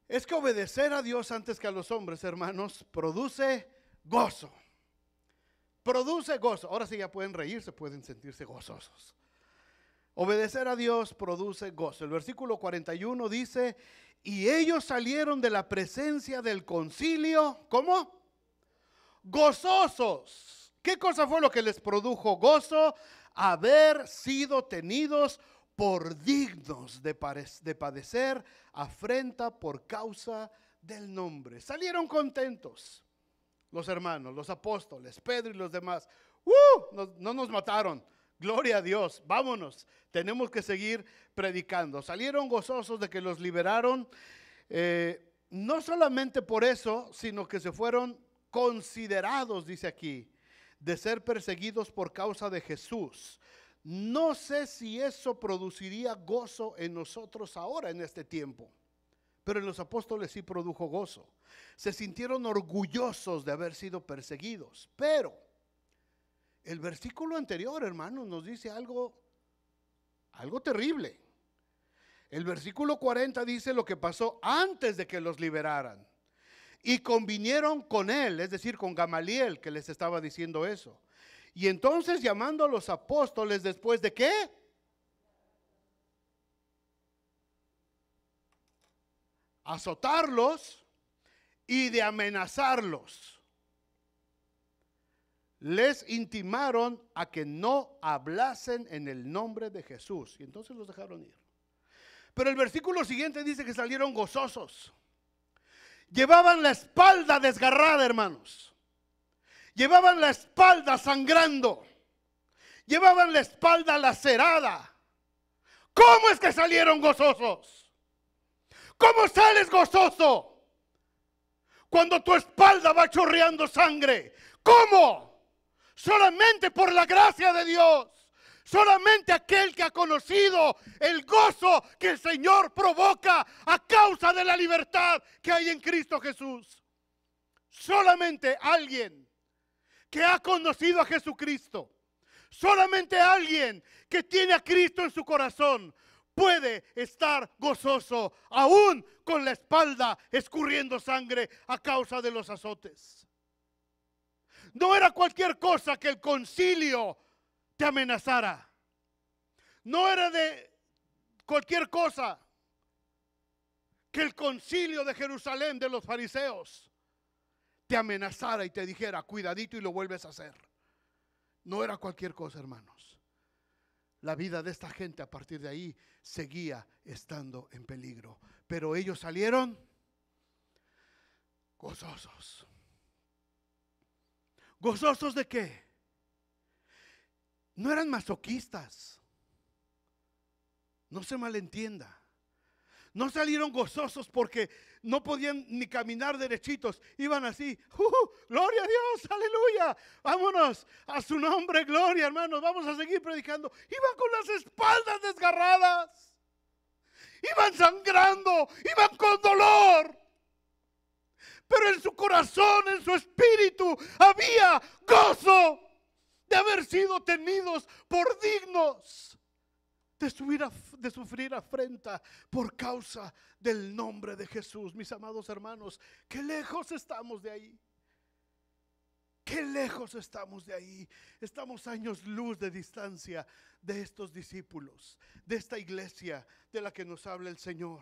es que obedecer a Dios antes que a los hombres, hermanos, produce gozo. Produce gozo. Ahora sí ya pueden reírse, pueden sentirse gozosos. Obedecer a Dios produce gozo. El versículo 41 dice, y ellos salieron de la presencia del concilio, ¿cómo? Gozosos. ¿Qué cosa fue lo que les produjo gozo? Haber sido tenidos por dignos de, padecer afrenta por causa del nombre. Salieron contentos los hermanos, los apóstoles, Pedro y los demás. ¡Uh! no nos mataron Gloria a Dios, vámonos, tenemos que seguir predicando. Salieron gozosos de que los liberaron, eh, no solamente por eso, sino que se fueron considerados, dice aquí, de ser perseguidos por causa de Jesús. No sé si eso produciría gozo en nosotros ahora, en este tiempo, pero en los apóstoles sí produjo gozo. Se sintieron orgullosos de haber sido perseguidos, pero el versículo anterior, hermanos, nos dice algo, algo terrible. El versículo 40 dice lo que pasó antes de que los liberaran. Y convinieron con él, es decir, con Gamaliel, que les estaba diciendo eso. Y entonces llamando a los apóstoles después de qué? Azotarlos y de amenazarlos les intimaron a que no hablasen en el nombre de Jesús. Y entonces los dejaron ir. Pero el versículo siguiente dice que salieron gozosos. Llevaban la espalda desgarrada, hermanos. Llevaban la espalda sangrando. Llevaban la espalda lacerada. ¿Cómo es que salieron gozosos? ¿Cómo sales gozoso? Cuando tu espalda va chorreando sangre. ¿Cómo? solamente por la gracia de Dios. Solamente aquel que ha conocido el gozo que el Señor provoca a causa de la libertad que hay en Cristo Jesús. Solamente alguien que ha conocido a Jesucristo. Solamente alguien que tiene a Cristo en su corazón puede estar gozoso, aún con la espalda escurriendo sangre a causa de los azotes. No era cualquier cosa que el concilio te amenazara. No era de cualquier cosa que el concilio de Jerusalén de los fariseos te amenazara y te dijera, cuidadito y lo vuelves a hacer. No era cualquier cosa, hermanos. La vida de esta gente a partir de ahí seguía estando en peligro. Pero ellos salieron gozosos. ¿Gozosos de qué? No eran masoquistas. No se malentienda. No salieron gozosos porque no podían ni caminar derechitos. Iban así. Gloria a Dios, aleluya. Vámonos a su nombre, gloria, hermanos. Vamos a seguir predicando. Iban con las espaldas desgarradas. Iban sangrando. Iban con dolor pero en su corazón, en su espíritu, había gozo de haber sido tenidos por dignos de, sufrir afrenta por causa del nombre de Jesús. Mis amados hermanos, qué lejos estamos de ahí. Qué lejos estamos de ahí. Estamos años luz de distancia de estos discípulos, de esta iglesia de la que nos habla el Señor.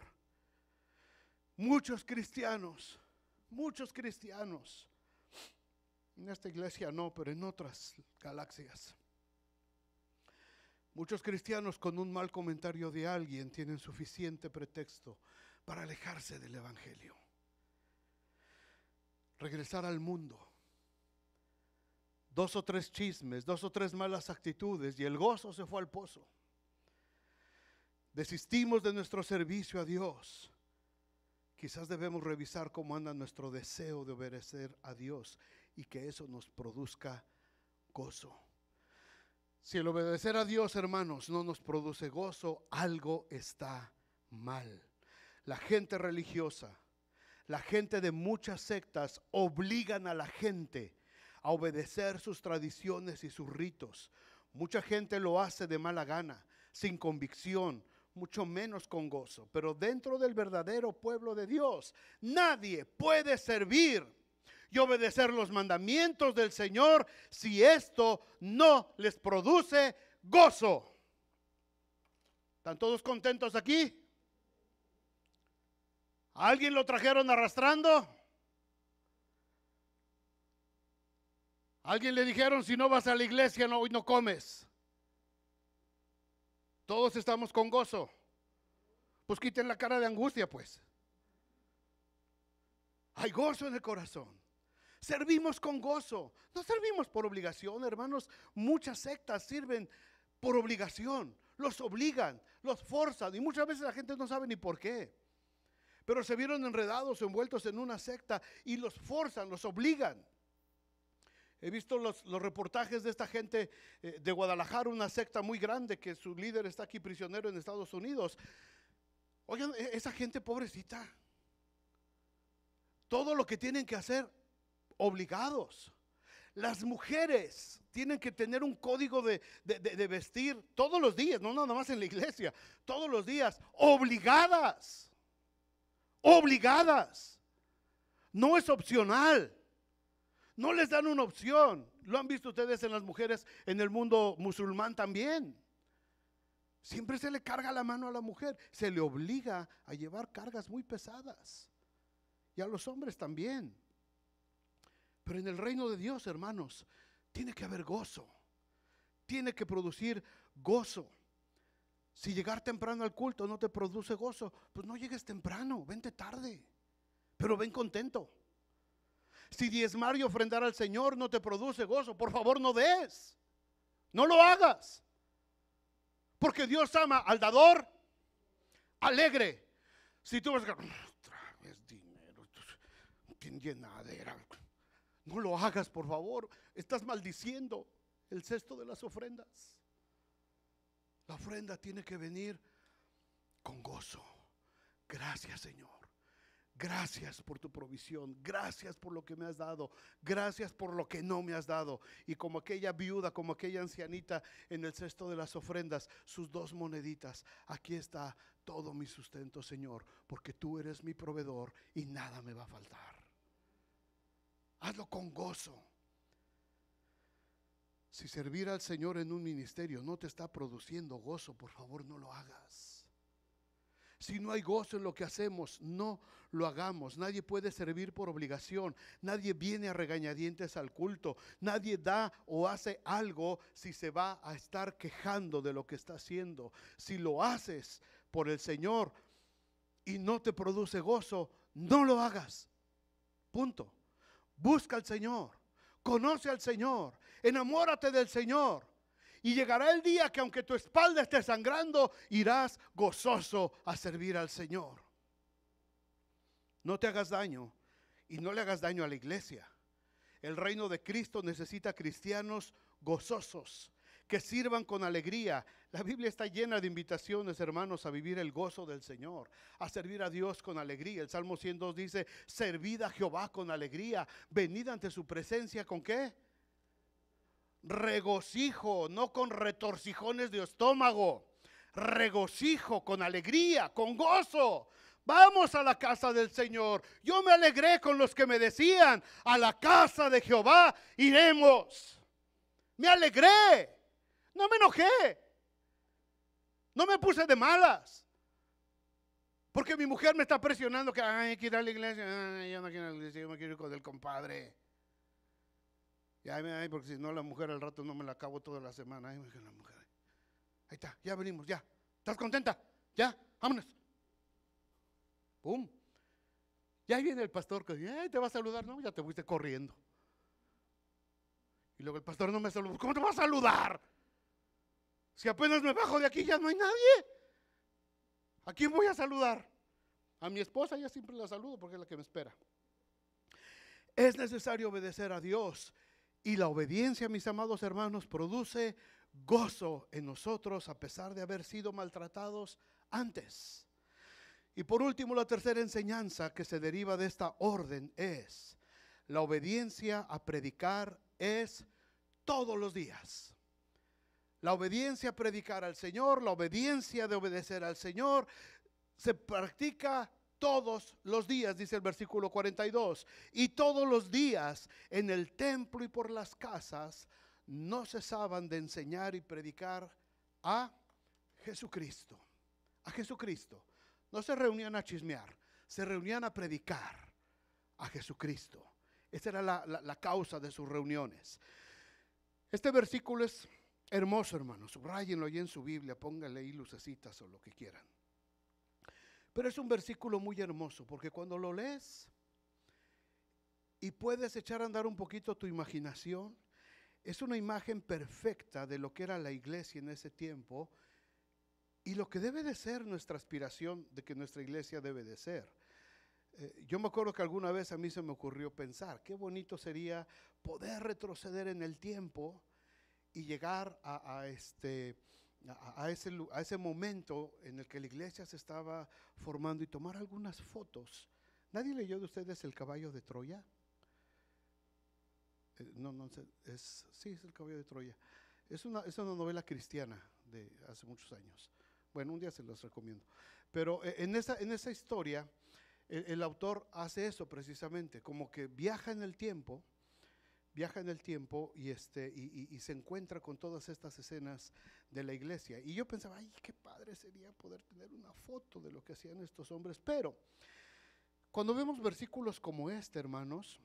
Muchos cristianos muchos cristianos. En esta iglesia no, pero en otras galaxias. Muchos cristianos con un mal comentario de alguien tienen suficiente pretexto para alejarse del Evangelio. Regresar al mundo. Dos o tres chismes, dos o tres malas actitudes y el gozo se fue al pozo. Desistimos de nuestro servicio a Dios. Quizás debemos revisar cómo anda nuestro deseo de obedecer a Dios y que eso nos produzca gozo. Si el obedecer a Dios, hermanos, no nos produce gozo, algo está mal. La gente religiosa, la gente de muchas sectas obligan a la gente a obedecer sus tradiciones y sus ritos. Mucha gente lo hace de mala gana, sin convicción, mucho menos con gozo. Pero dentro del verdadero pueblo de Dios, nadie puede servir y obedecer los mandamientos del Señor si esto no les produce gozo. ¿Están todos contentos aquí? alguien lo trajeron arrastrando? ¿Alguien le dijeron si no vas a la iglesia no, hoy no comes? Todos estamos con gozo. Pues quiten la cara de angustia, pues. Hay gozo en el corazón. Servimos con gozo. No servimos por obligación, hermanos. Muchas sectas sirven por obligación. Los obligan, los forzan. Y muchas veces la gente no sabe ni por qué. Pero se vieron enredados, envueltos en una secta y los forzan, los obligan. He visto los, reportajes de esta gente eh, de Guadalajara, una secta muy grande que su líder está aquí prisionero en Estados Unidos. Oigan, e, esa gente pobrecita. Todo lo que tienen que hacer, obligados. Las mujeres tienen que tener un código de, vestir todos los días, no nada más en la iglesia, todos los días, obligadas, obligadas. No es opcional. No les dan una opción. Lo han visto ustedes en las mujeres en el mundo musulmán también. Siempre se le carga la mano a la mujer, se le obliga a llevar cargas muy pesadas. Y a los hombres también. Pero en el reino de Dios, hermanos, tiene que haber gozo. Tiene que producir gozo. Si llegar temprano al culto no te produce gozo, pues no llegues temprano, vente tarde, pero ven contento. Si diezmar y ofrendar al Señor no te produce gozo, por favor no des. No lo hagas. Porque Dios ama al dador alegre. Si tú vas a traes dinero, llenadera. No lo hagas, por favor. Estás maldiciendo el cesto de las ofrendas. La ofrenda tiene que venir con gozo. Gracias, Señor. Gracias por tu provisión, gracias por lo que me has dado, gracias por lo que no me has dado. Y como aquella viuda, como aquella ancianita en el cesto de las ofrendas, sus dos moneditas, aquí está todo mi sustento, Señor, porque tú eres mi proveedor y nada me va a faltar. Hazlo con gozo. Si servir al Señor en un ministerio no te está produciendo gozo, por favor no lo hagas. Si no hay gozo en lo que hacemos, no lo hagamos. Nadie puede servir por obligación. Nadie viene a regañadientes al culto. Nadie da o hace algo si se va a estar quejando de lo que está haciendo. Si lo haces por el Señor y no te produce gozo, no lo hagas. Punto. Busca al Señor. Conoce al Señor. Enamórate del Señor. Y llegará el día que aunque tu espalda esté sangrando, irás gozoso a servir al Señor. No te hagas daño y no le hagas daño a la iglesia. El reino de Cristo necesita cristianos gozosos, que sirvan con alegría. La Biblia está llena de invitaciones, hermanos, a vivir el gozo del Señor, a servir a Dios con alegría. El Salmo 102 dice, servid a Jehová con alegría, venid ante su presencia con qué? regocijo, no con retorcijones de estómago, regocijo, con alegría, con gozo. Vamos a la casa del Señor. Yo me alegré con los que me decían, a la casa de Jehová iremos. Me alegré, no me enojé, no me puse de malas. Porque mi mujer me está presionando que, hay que ir a la iglesia, yo no quiero ir a la iglesia, yo me quiero ir con el compadre. Ya, porque si no, la mujer al rato no me la acabo toda la semana. Ay, la mujer. Ahí está, ya venimos, ya. ¿Estás contenta? Ya, vámonos. ¡Pum! Ya viene el pastor que dice, te va a saludar, ¿no? Ya te fuiste corriendo. Y luego el pastor no me saludó. ¿Cómo te va a saludar? Si apenas me bajo de aquí ya no hay nadie. ¿A quién voy a saludar? A mi esposa, ya siempre la saludo porque es la que me espera. Es necesario obedecer a Dios y la obediencia, mis amados hermanos, produce gozo en nosotros a pesar de haber sido maltratados antes. Y por último, la tercera enseñanza que se deriva de esta orden es, la obediencia a predicar es todos los días. La obediencia a predicar al Señor, la obediencia de obedecer al Señor, se practica todos los días, dice el versículo 42, y todos los días en el templo y por las casas no cesaban de enseñar y predicar a Jesucristo, a Jesucristo. No se reunían a chismear, se reunían a predicar a Jesucristo. Esa era la, causa de sus reuniones. Este versículo es hermoso, hermano. Subrayenlo ahí en su Biblia, pónganle ahí lucecitas o lo que quieran. Pero es un versículo muy hermoso, porque cuando lo lees y puedes echar a andar un poquito tu imaginación, es una imagen perfecta de lo que era la iglesia en ese tiempo y lo que debe de ser nuestra aspiración de que nuestra iglesia debe de ser. Eh, yo me acuerdo que alguna vez a mí se me ocurrió pensar, qué bonito sería poder retroceder en el tiempo y llegar a este a, ese, a ese momento en el que la iglesia se estaba formando y tomar algunas fotos. ¿Nadie leyó de ustedes El caballo de Troya? Eh, no, no sé, es, sí, es El caballo de Troya. Es una, es una novela cristiana de hace muchos años. Bueno, un día se los recomiendo. Pero eh, en esa, en esa historia, el autor hace eso precisamente, como que viaja en el tiempo viaja en el tiempo y, este, y, se encuentra con todas estas escenas de la iglesia. Y yo pensaba, ay, qué padre sería poder tener una foto de lo que hacían estos hombres. Pero cuando vemos versículos como este, hermanos,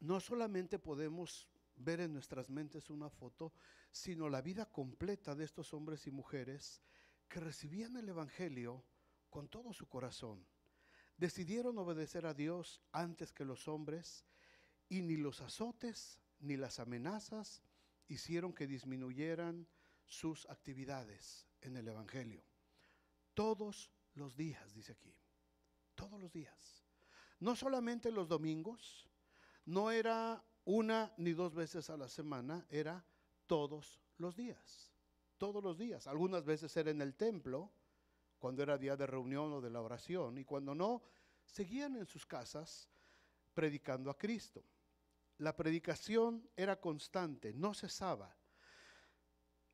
no solamente podemos ver en nuestras mentes una foto, sino la vida completa de estos hombres y mujeres que recibían el Evangelio con todo su corazón. Decidieron obedecer a Dios antes que los hombres y ni los azotes ni las amenazas hicieron que disminuyeran sus actividades en el Evangelio. Todos los días, dice aquí, todos los días. No solamente los domingos, no era una ni dos veces a la semana, era todos los días, todos los días. Algunas veces era en el templo, cuando era día de reunión o de la oración, y cuando no, seguían en sus casas predicando a Cristo. La predicación era constante, no cesaba.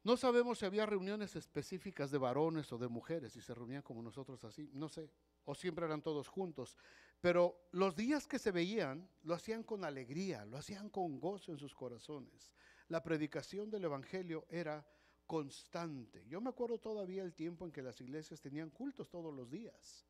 No sabemos si había reuniones específicas de varones o de mujeres, si se reunían como nosotros así, no sé, o siempre eran todos juntos, pero los días que se veían lo hacían con alegría, lo hacían con gozo en sus corazones. La predicación del Evangelio era constante. Yo me acuerdo todavía el tiempo en que las iglesias tenían cultos todos los días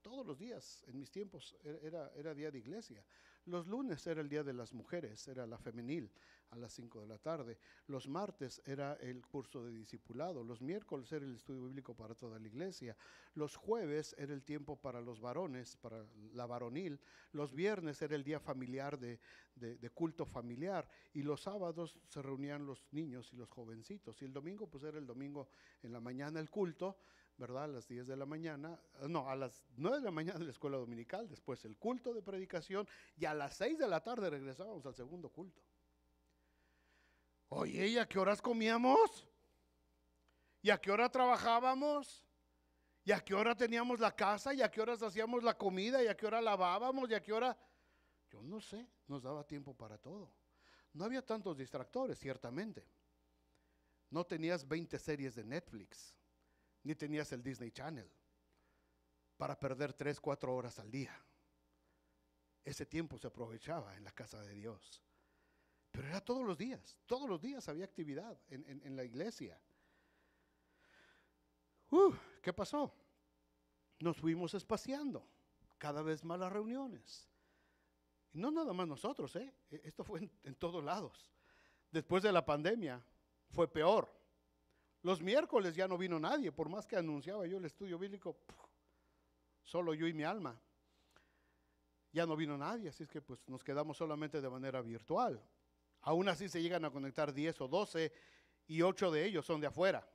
todos los días, en mis tiempos er, era, día de iglesia. Los lunes era el día de las mujeres, era la femenil a las 5 de la tarde. Los martes era el curso de discipulado. Los miércoles era el estudio bíblico para toda la iglesia. Los jueves era el tiempo para los varones, para la varonil. Los viernes era el día familiar de, de culto familiar. Y los sábados se reunían los niños y los jovencitos. Y el domingo, pues era el domingo en la mañana el culto ¿verdad? A las 10 de la mañana, eh, no, a las 9 de la mañana de la escuela dominical, después el culto de predicación y a las 6 de la tarde regresábamos al segundo culto. Oye, ¿y a qué horas comíamos? ¿Y a qué hora trabajábamos? ¿Y a qué hora teníamos la casa? ¿Y a qué horas hacíamos la comida? ¿Y a qué hora lavábamos? ¿Y a qué hora... Yo no sé, nos daba tiempo para todo. No había tantos distractores, ciertamente. No tenías 20 series de Netflix ni tenías el Disney Channel para perder tres, cuatro horas al día. Ese tiempo se aprovechaba en la casa de Dios. Pero era todos los días, todos los días había actividad en, la iglesia. Uh, ¿Qué pasó? Nos fuimos espaciando cada vez más las reuniones. Y no nada más nosotros, ¿eh? E-, esto fue en todos lados. Después de la pandemia fue peor los miércoles ya no vino nadie, por más que anunciaba yo el estudio bíblico, solo yo y mi alma. Ya no vino nadie, así es que pues nos quedamos solamente de manera virtual. Aún así se llegan a conectar 10 o 12 y 8 de ellos son de afuera,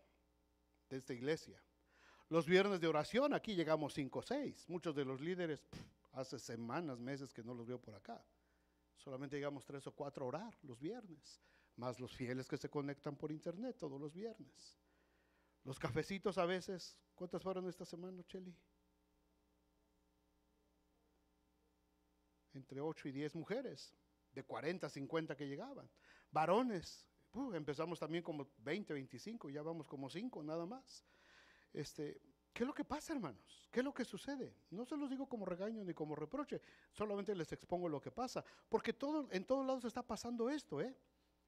de esta iglesia. Los viernes de oración, aquí llegamos 5 o 6. Muchos de los líderes hace semanas, meses que no los veo por acá. Solamente llegamos 3 o 4 a orar los viernes más los fieles que se conectan por internet todos los viernes. Los cafecitos a veces, ¿cuántas fueron esta semana, Cheli? Entre 8 y 10 mujeres, de 40 a 50 que llegaban. Varones, empezamos también como 20, 25, ya vamos como 5 nada más. Este, ¿Qué es lo que pasa, hermanos? ¿Qué es lo que sucede? No se los digo como regaño ni como reproche, solamente les expongo lo que pasa, porque todo, en todos lados está pasando esto, ¿eh?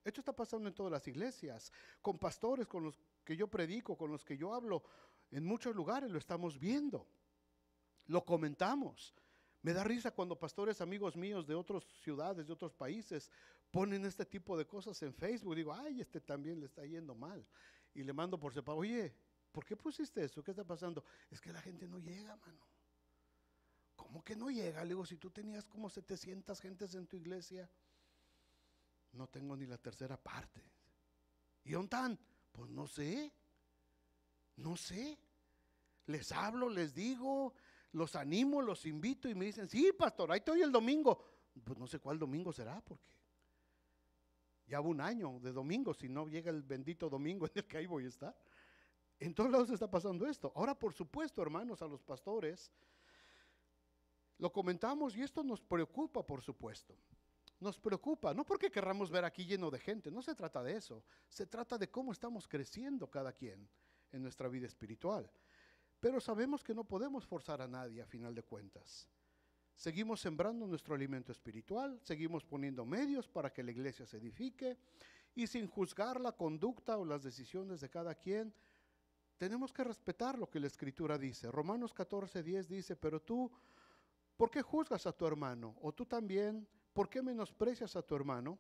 Esto está pasando en todas las iglesias, con pastores con los que yo predico, con los que yo hablo, en muchos lugares lo estamos viendo, lo comentamos. Me da risa cuando pastores amigos míos de otras ciudades, de otros países, ponen este tipo de cosas en Facebook. Digo, ay, este también le está yendo mal. Y le mando por separado, oye, ¿por qué pusiste eso? ¿Qué está pasando? Es que la gente no llega, mano. ¿Cómo que no llega? Le digo, si tú tenías como 700 gentes en tu iglesia no tengo ni la tercera parte. ¿Y dónde están? Pues no sé, no sé. Les hablo, les digo, los animo, los invito y me dicen, sí, pastor, ahí estoy el domingo. Pues no sé cuál domingo será, porque ya va un año de domingo, si no llega el bendito domingo en el que ahí voy a estar. En todos lados está pasando esto. Ahora, por supuesto, hermanos, a los pastores, lo comentamos y esto nos preocupa, por supuesto nos preocupa, no porque querramos ver aquí lleno de gente, no se trata de eso, se trata de cómo estamos creciendo cada quien en nuestra vida espiritual. Pero sabemos que no podemos forzar a nadie a final de cuentas. Seguimos sembrando nuestro alimento espiritual, seguimos poniendo medios para que la iglesia se edifique y sin juzgar la conducta o las decisiones de cada quien, tenemos que respetar lo que la escritura dice. Romanos 14, 10 dice, pero tú, ¿por qué juzgas a tu hermano? O tú también ¿Por qué menosprecias a tu hermano?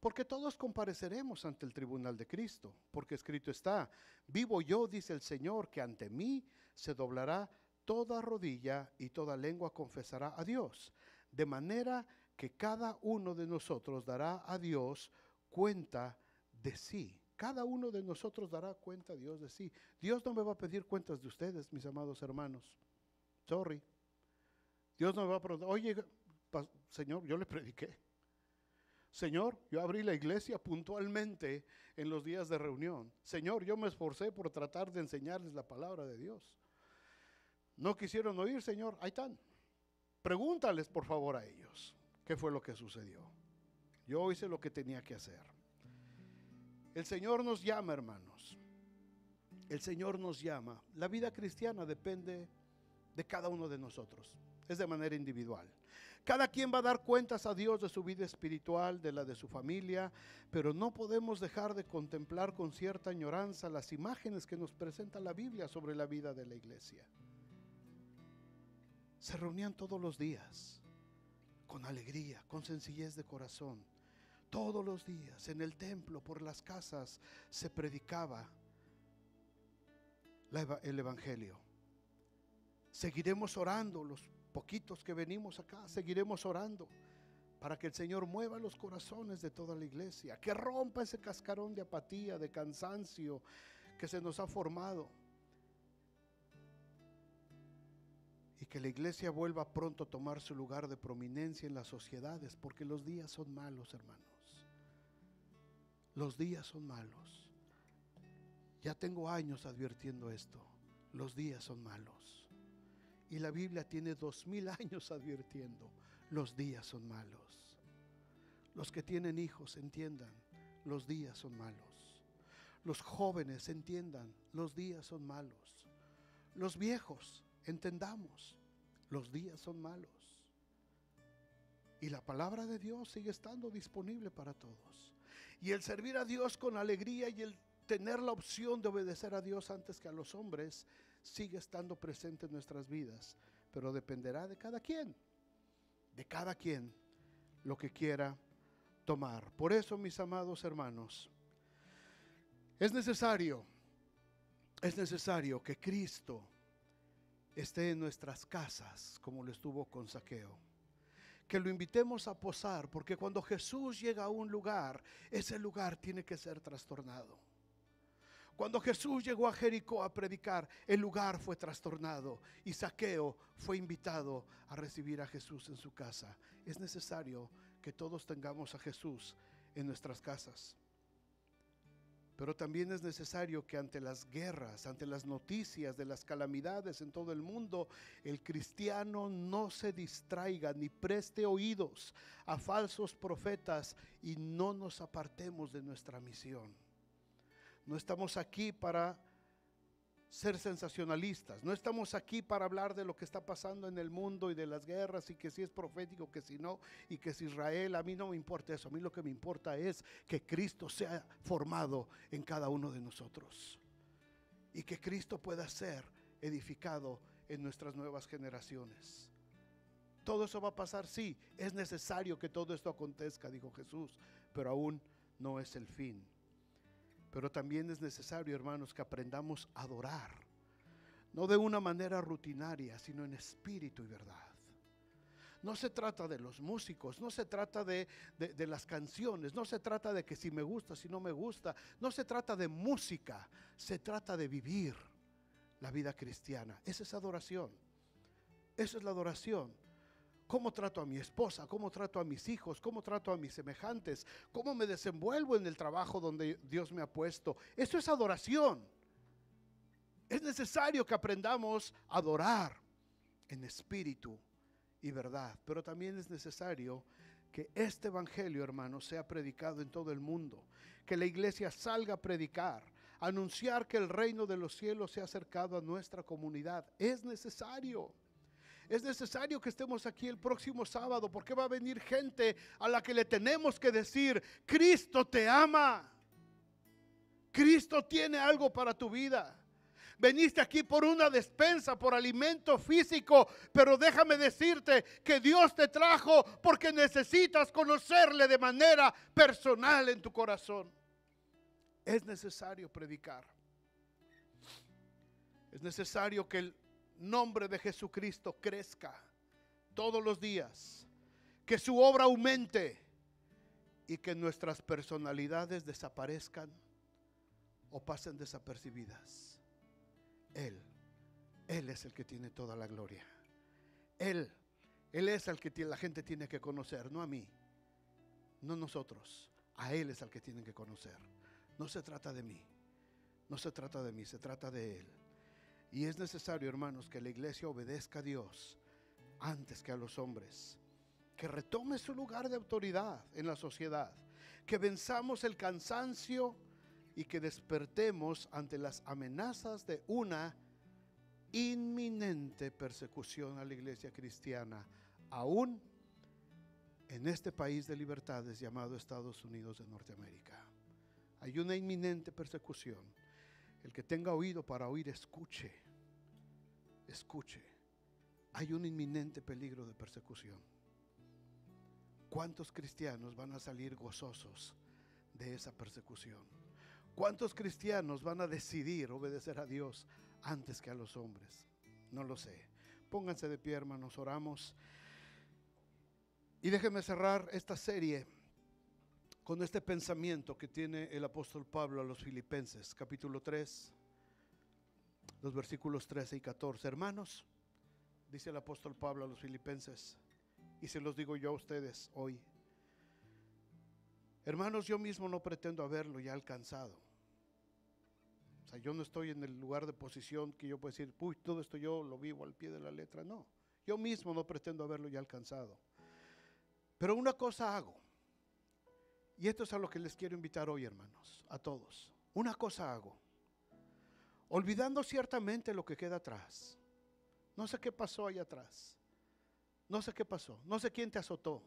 Porque todos compareceremos ante el tribunal de Cristo, porque escrito está, vivo yo, dice el Señor, que ante mí se doblará toda rodilla y toda lengua confesará a Dios, de manera que cada uno de nosotros dará a Dios cuenta de sí. Cada uno de nosotros dará cuenta a Dios de sí. Dios no me va a pedir cuentas de ustedes, mis amados hermanos. Sorry. Dios no me va a preguntar, oye, Señor, yo le prediqué. Señor, yo abrí la iglesia puntualmente en los días de reunión. Señor, yo me esforcé por tratar de enseñarles la palabra de Dios. No quisieron oír, Señor, ahí están. Pregúntales, por favor, a ellos qué fue lo que sucedió. Yo hice lo que tenía que hacer. El Señor nos llama, hermanos. El Señor nos llama. La vida cristiana depende de cada uno de nosotros. Es de manera individual. Cada quien va a dar cuentas a Dios de su vida espiritual, de la de su familia, pero no podemos dejar de contemplar con cierta añoranza las imágenes que nos presenta la Biblia sobre la vida de la iglesia. Se reunían todos los días, con alegría, con sencillez de corazón. Todos los días, en el templo, por las casas, se predicaba el Evangelio. Seguiremos orando los poquitos que venimos acá, seguiremos orando para que el Señor mueva los corazones de toda la iglesia, que rompa ese cascarón de apatía, de cansancio que se nos ha formado. Y que la iglesia vuelva pronto a tomar su lugar de prominencia en las sociedades, porque los días son malos, hermanos. Los días son malos. Ya tengo años advirtiendo esto. Los días son malos. Y la Biblia tiene dos mil años advirtiendo, los días son malos. Los que tienen hijos entiendan, los días son malos. Los jóvenes entiendan, los días son malos. Los viejos entendamos, los días son malos. Y la palabra de Dios sigue estando disponible para todos. Y el servir a Dios con alegría y el tener la opción de obedecer a Dios antes que a los hombres sigue estando presente en nuestras vidas, pero dependerá de cada quien, de cada quien lo que quiera tomar. Por eso, mis amados hermanos, es necesario, es necesario que Cristo esté en nuestras casas como lo estuvo con Saqueo. Que lo invitemos a posar, porque cuando Jesús llega a un lugar, ese lugar tiene que ser trastornado. Cuando Jesús llegó a Jericó a predicar, el lugar fue trastornado y Saqueo fue invitado a recibir a Jesús en su casa. Es necesario que todos tengamos a Jesús en nuestras casas. Pero también es necesario que ante las guerras, ante las noticias de las calamidades en todo el mundo, el cristiano no se distraiga ni preste oídos a falsos profetas y no nos apartemos de nuestra misión. No estamos aquí para ser sensacionalistas. No estamos aquí para hablar de lo que está pasando en el mundo y de las guerras y que si es profético, que si no, y que si Israel, a mí no me importa eso. A mí lo que me importa es que Cristo sea formado en cada uno de nosotros y que Cristo pueda ser edificado en nuestras nuevas generaciones. Todo eso va a pasar, sí, es necesario que todo esto acontezca, dijo Jesús, pero aún no es el fin. Pero también es necesario, hermanos, que aprendamos a adorar. No de una manera rutinaria, sino en espíritu y verdad. No se trata de los músicos, no se trata de, las canciones, no se trata de que si me gusta, si no me gusta, no se trata de música, se trata de vivir la vida cristiana. Esa es adoración, esa es la adoración. ¿Cómo trato a mi esposa? ¿Cómo trato a mis hijos? ¿Cómo trato a mis semejantes? ¿Cómo me desenvuelvo en el trabajo donde Dios me ha puesto? Eso es adoración. Es necesario que aprendamos a adorar en espíritu y verdad. Pero también es necesario que este Evangelio, hermano, sea predicado en todo el mundo. Que la iglesia salga a predicar, anunciar que el reino de los cielos se ha acercado a nuestra comunidad. Es necesario. Es necesario que estemos aquí el próximo sábado porque va a venir gente a la que le tenemos que decir, Cristo te ama. Cristo tiene algo para tu vida. Veniste aquí por una despensa, por alimento físico, pero déjame decirte que Dios te trajo porque necesitas conocerle de manera personal en tu corazón. Es necesario predicar. Es necesario que el nombre de Jesucristo crezca todos los días, que su obra aumente y que nuestras personalidades desaparezcan o pasen desapercibidas. Él, Él es el que tiene toda la gloria. Él, Él es el que la gente tiene que conocer, no a mí, no nosotros. A Él es el que tienen que conocer. No se trata de mí, no se trata de mí, se trata de Él. Y es necesario, hermanos, que la iglesia obedezca a Dios antes que a los hombres. Que retome su lugar de autoridad en la sociedad. Que venzamos el cansancio y que despertemos ante las amenazas de una inminente persecución a la iglesia cristiana, aún en este país de libertades llamado Estados Unidos de Norteamérica. Hay una inminente persecución el que tenga oído para oír, escuche. Escuche. Hay un inminente peligro de persecución. ¿Cuántos cristianos van a salir gozosos de esa persecución? ¿Cuántos cristianos van a decidir obedecer a Dios antes que a los hombres? No lo sé. Pónganse de pie, hermanos, oramos. Y déjenme cerrar esta serie con este pensamiento que tiene el apóstol Pablo a los filipenses, capítulo 3, los versículos 13 y 14. Hermanos, dice el apóstol Pablo a los filipenses, y se los digo yo a ustedes hoy. Hermanos, yo mismo no pretendo haberlo ya alcanzado. O sea, yo no estoy en el lugar de posición que yo puedo decir, uy, todo esto yo lo vivo al pie de la letra. No, yo mismo no pretendo haberlo ya alcanzado. Pero una cosa hago y esto es a lo que les quiero invitar hoy, hermanos, a todos. Una cosa hago, olvidando ciertamente lo que queda atrás. No sé qué pasó allá atrás. No sé qué pasó. No sé quién te azotó.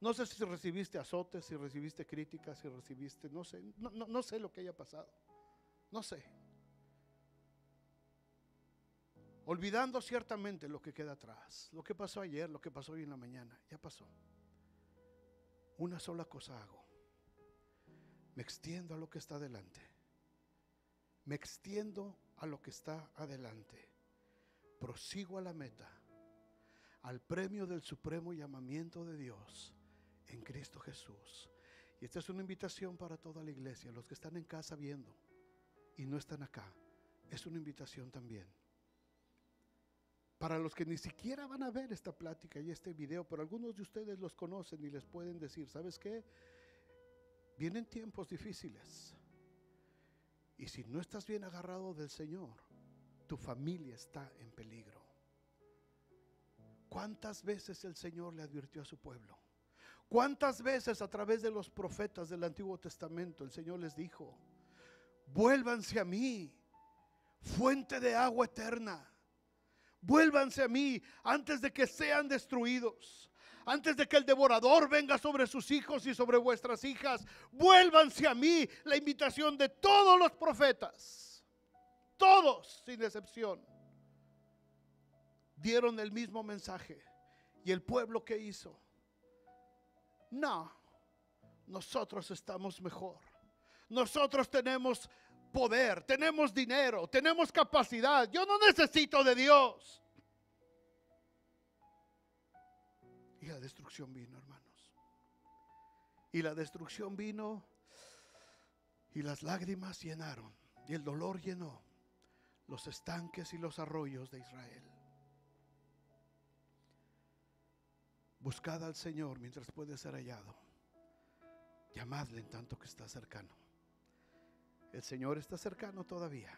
No sé si recibiste azotes, si recibiste críticas, si recibiste, no sé, no, no sé lo que haya pasado. No sé. Olvidando ciertamente lo que queda atrás, lo que pasó ayer, lo que pasó hoy en la mañana, ya pasó una sola cosa hago. Me extiendo a lo que está adelante. Me extiendo a lo que está adelante. Prosigo a la meta, al premio del supremo llamamiento de Dios en Cristo Jesús. Y esta es una invitación para toda la iglesia, los que están en casa viendo y no están acá. Es una invitación también para los que ni siquiera van a ver esta plática y este video, pero algunos de ustedes los conocen y les pueden decir, ¿sabes qué? Vienen tiempos difíciles. Y si no estás bien agarrado del Señor, tu familia está en peligro. ¿Cuántas veces el Señor le advirtió a su pueblo? ¿Cuántas veces a través de los profetas del Antiguo Testamento el Señor les dijo, vuélvanse a mí, fuente de agua eterna? Vuélvanse a mí antes de que sean destruidos. Antes de que el devorador venga sobre sus hijos y sobre vuestras hijas, vuélvanse a mí la invitación de todos los profetas. Todos, sin excepción, dieron el mismo mensaje. ¿Y el pueblo que hizo? No, nosotros estamos mejor. Nosotros tenemos poder, tenemos dinero, tenemos capacidad. Yo no necesito de Dios. Y la destrucción vino, hermanos. Y la destrucción vino y las lágrimas llenaron y el dolor llenó los estanques y los arroyos de Israel. Buscad al Señor mientras puede ser hallado. Llamadle en tanto que está cercano. El Señor está cercano todavía.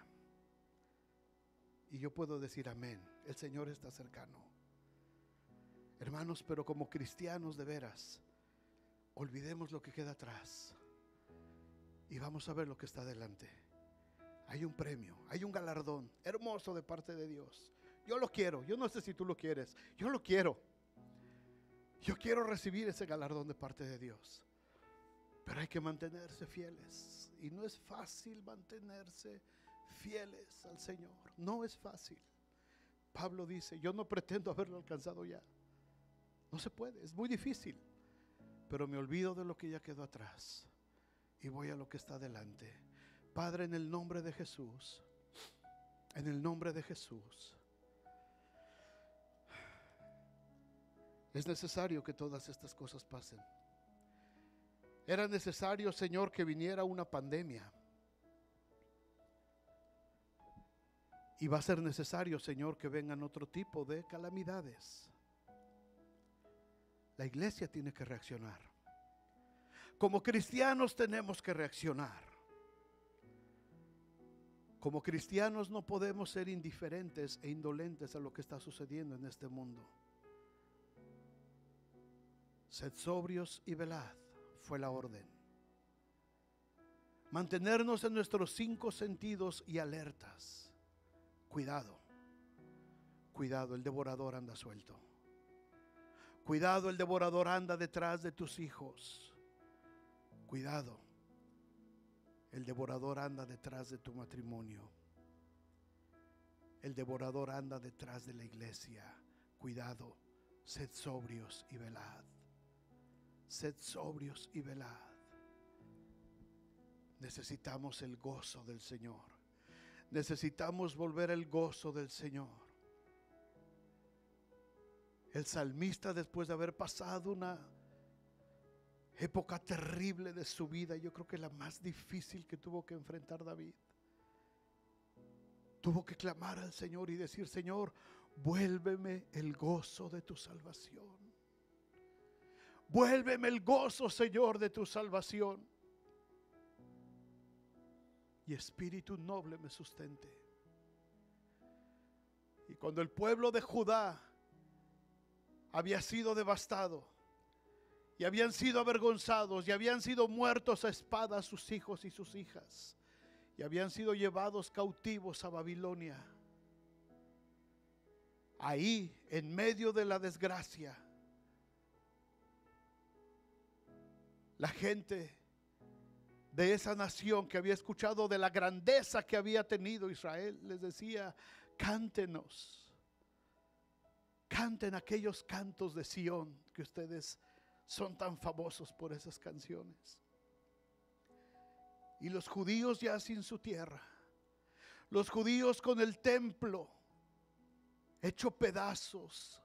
Y yo puedo decir amén. El Señor está cercano. Hermanos, pero como cristianos de veras, olvidemos lo que queda atrás y vamos a ver lo que está adelante. Hay un premio, hay un galardón hermoso de parte de Dios. Yo lo quiero, yo no sé si tú lo quieres, yo lo quiero. Yo quiero recibir ese galardón de parte de Dios. Pero hay que mantenerse fieles. Y no es fácil mantenerse fieles al Señor. No es fácil. Pablo dice, yo no pretendo haberlo alcanzado ya. No se puede, es muy difícil. Pero me olvido de lo que ya quedó atrás y voy a lo que está delante. Padre, en el nombre de Jesús, en el nombre de Jesús, es necesario que todas estas cosas pasen. Era necesario, Señor, que viniera una pandemia. Y va a ser necesario, Señor, que vengan otro tipo de calamidades. La iglesia tiene que reaccionar. Como cristianos tenemos que reaccionar. Como cristianos no podemos ser indiferentes e indolentes a lo que está sucediendo en este mundo. Sed sobrios y velad fue la orden. Mantenernos en nuestros cinco sentidos y alertas. Cuidado, cuidado, el devorador anda suelto. Cuidado, el devorador anda detrás de tus hijos. Cuidado, el devorador anda detrás de tu matrimonio. El devorador anda detrás de la iglesia. Cuidado, sed sobrios y velad sed sobrios y velad. Necesitamos el gozo del Señor. Necesitamos volver el gozo del Señor. El salmista, después de haber pasado una época terrible de su vida, yo creo que la más difícil que tuvo que enfrentar David, tuvo que clamar al Señor y decir, Señor, vuélveme el gozo de tu salvación. Vuélveme el gozo, Señor, de tu salvación. Y espíritu noble me sustente. Y cuando el pueblo de Judá había sido devastado, y habían sido avergonzados, y habían sido muertos a espada sus hijos y sus hijas, y habían sido llevados cautivos a Babilonia. Ahí, en medio de la desgracia, La gente de esa nación que había escuchado de la grandeza que había tenido Israel les decía, cántenos, canten aquellos cantos de Sión que ustedes son tan famosos por esas canciones. Y los judíos ya sin su tierra, los judíos con el templo hecho pedazos,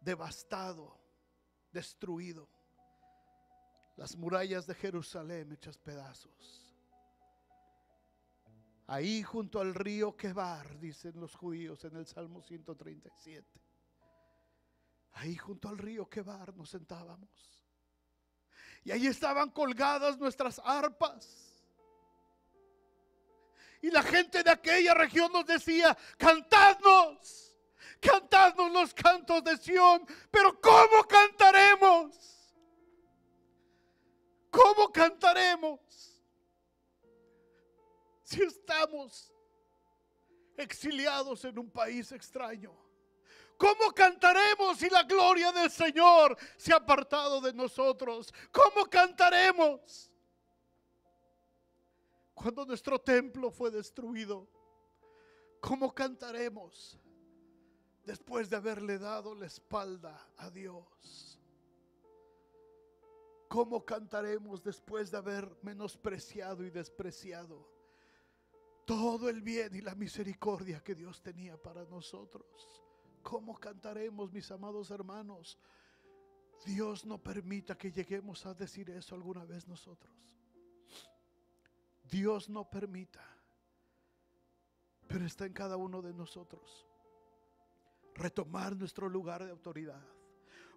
devastado, destruido las murallas de Jerusalén hechas pedazos. Ahí junto al río Quebar, dicen los judíos en el Salmo 137. Ahí junto al río Quebar nos sentábamos. Y ahí estaban colgadas nuestras arpas. Y la gente de aquella región nos decía, cantadnos, cantadnos los cantos de Sión, pero ¿cómo cantaremos? ¿Cómo cantaremos si estamos exiliados en un país extraño? ¿Cómo cantaremos si la gloria del Señor se ha apartado de nosotros? ¿Cómo cantaremos cuando nuestro templo fue destruido? ¿Cómo cantaremos después de haberle dado la espalda a Dios? ¿Cómo cantaremos después de haber menospreciado y despreciado todo el bien y la misericordia que Dios tenía para nosotros? ¿Cómo cantaremos, mis amados hermanos? Dios no permita que lleguemos a decir eso alguna vez nosotros. Dios no permita, pero está en cada uno de nosotros retomar nuestro lugar de autoridad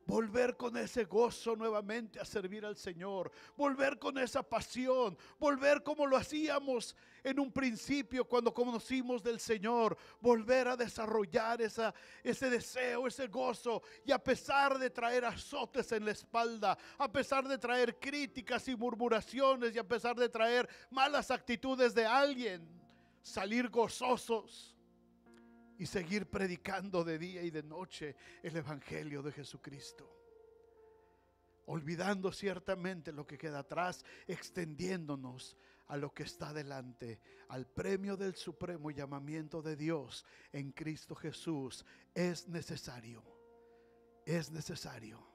volver con ese gozo nuevamente a servir al Señor, volver con esa pasión, volver como lo hacíamos en un principio cuando conocimos del Señor, volver a desarrollar esa, ese deseo, ese gozo y a pesar de traer azotes en la espalda, a pesar de traer críticas y murmuraciones y a pesar de traer malas actitudes de alguien, salir gozosos y seguir predicando de día y de noche el Evangelio de Jesucristo. Olvidando ciertamente lo que queda atrás, extendiéndonos a lo que está delante, al premio del supremo llamamiento de Dios en Cristo Jesús, es necesario, es necesario,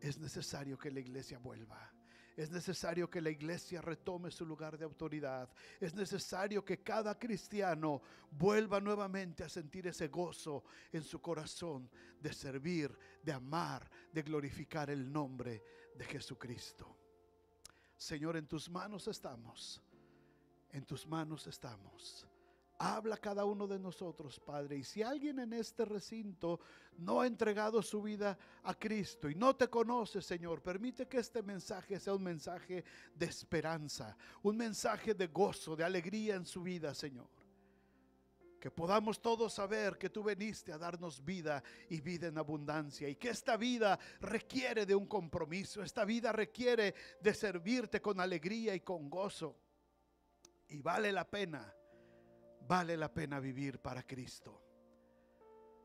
es necesario que la iglesia vuelva. Es necesario que la iglesia retome su lugar de autoridad. Es necesario que cada cristiano vuelva nuevamente a sentir ese gozo en su corazón de servir, de amar, de glorificar el nombre de Jesucristo. Señor, en tus manos estamos. En tus manos estamos. Habla cada uno de nosotros, Padre. Y si alguien en este recinto no ha entregado su vida a Cristo y no te conoce, Señor, permite que este mensaje sea un mensaje de esperanza, un mensaje de gozo, de alegría en su vida, Señor. Que podamos todos saber que tú viniste a darnos vida y vida en abundancia y que esta vida requiere de un compromiso, esta vida requiere de servirte con alegría y con gozo. Y vale la pena Vale la pena vivir para Cristo.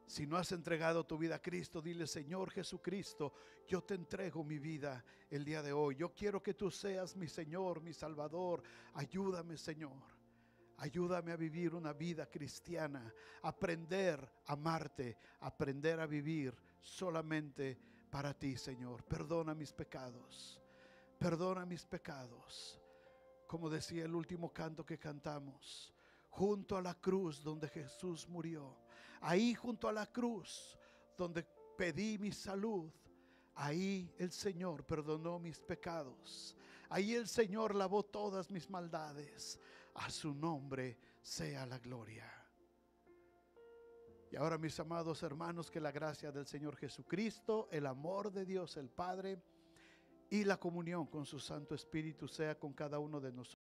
Si no has entregado tu vida a Cristo, dile, Señor Jesucristo, yo te entrego mi vida el día de hoy. Yo quiero que tú seas mi Señor, mi Salvador. Ayúdame, Señor. Ayúdame a vivir una vida cristiana, aprender a amarte, aprender a vivir solamente para ti, Señor. Perdona mis pecados, perdona mis pecados. Como decía el último canto que cantamos, junto a la cruz donde Jesús murió, ahí junto a la cruz donde pedí mi salud, ahí el Señor perdonó mis pecados, ahí el Señor lavó todas mis maldades, a su nombre sea la gloria. Y ahora mis amados hermanos, que la gracia del Señor Jesucristo, el amor de Dios el Padre y la comunión con su Santo Espíritu sea con cada uno de nosotros.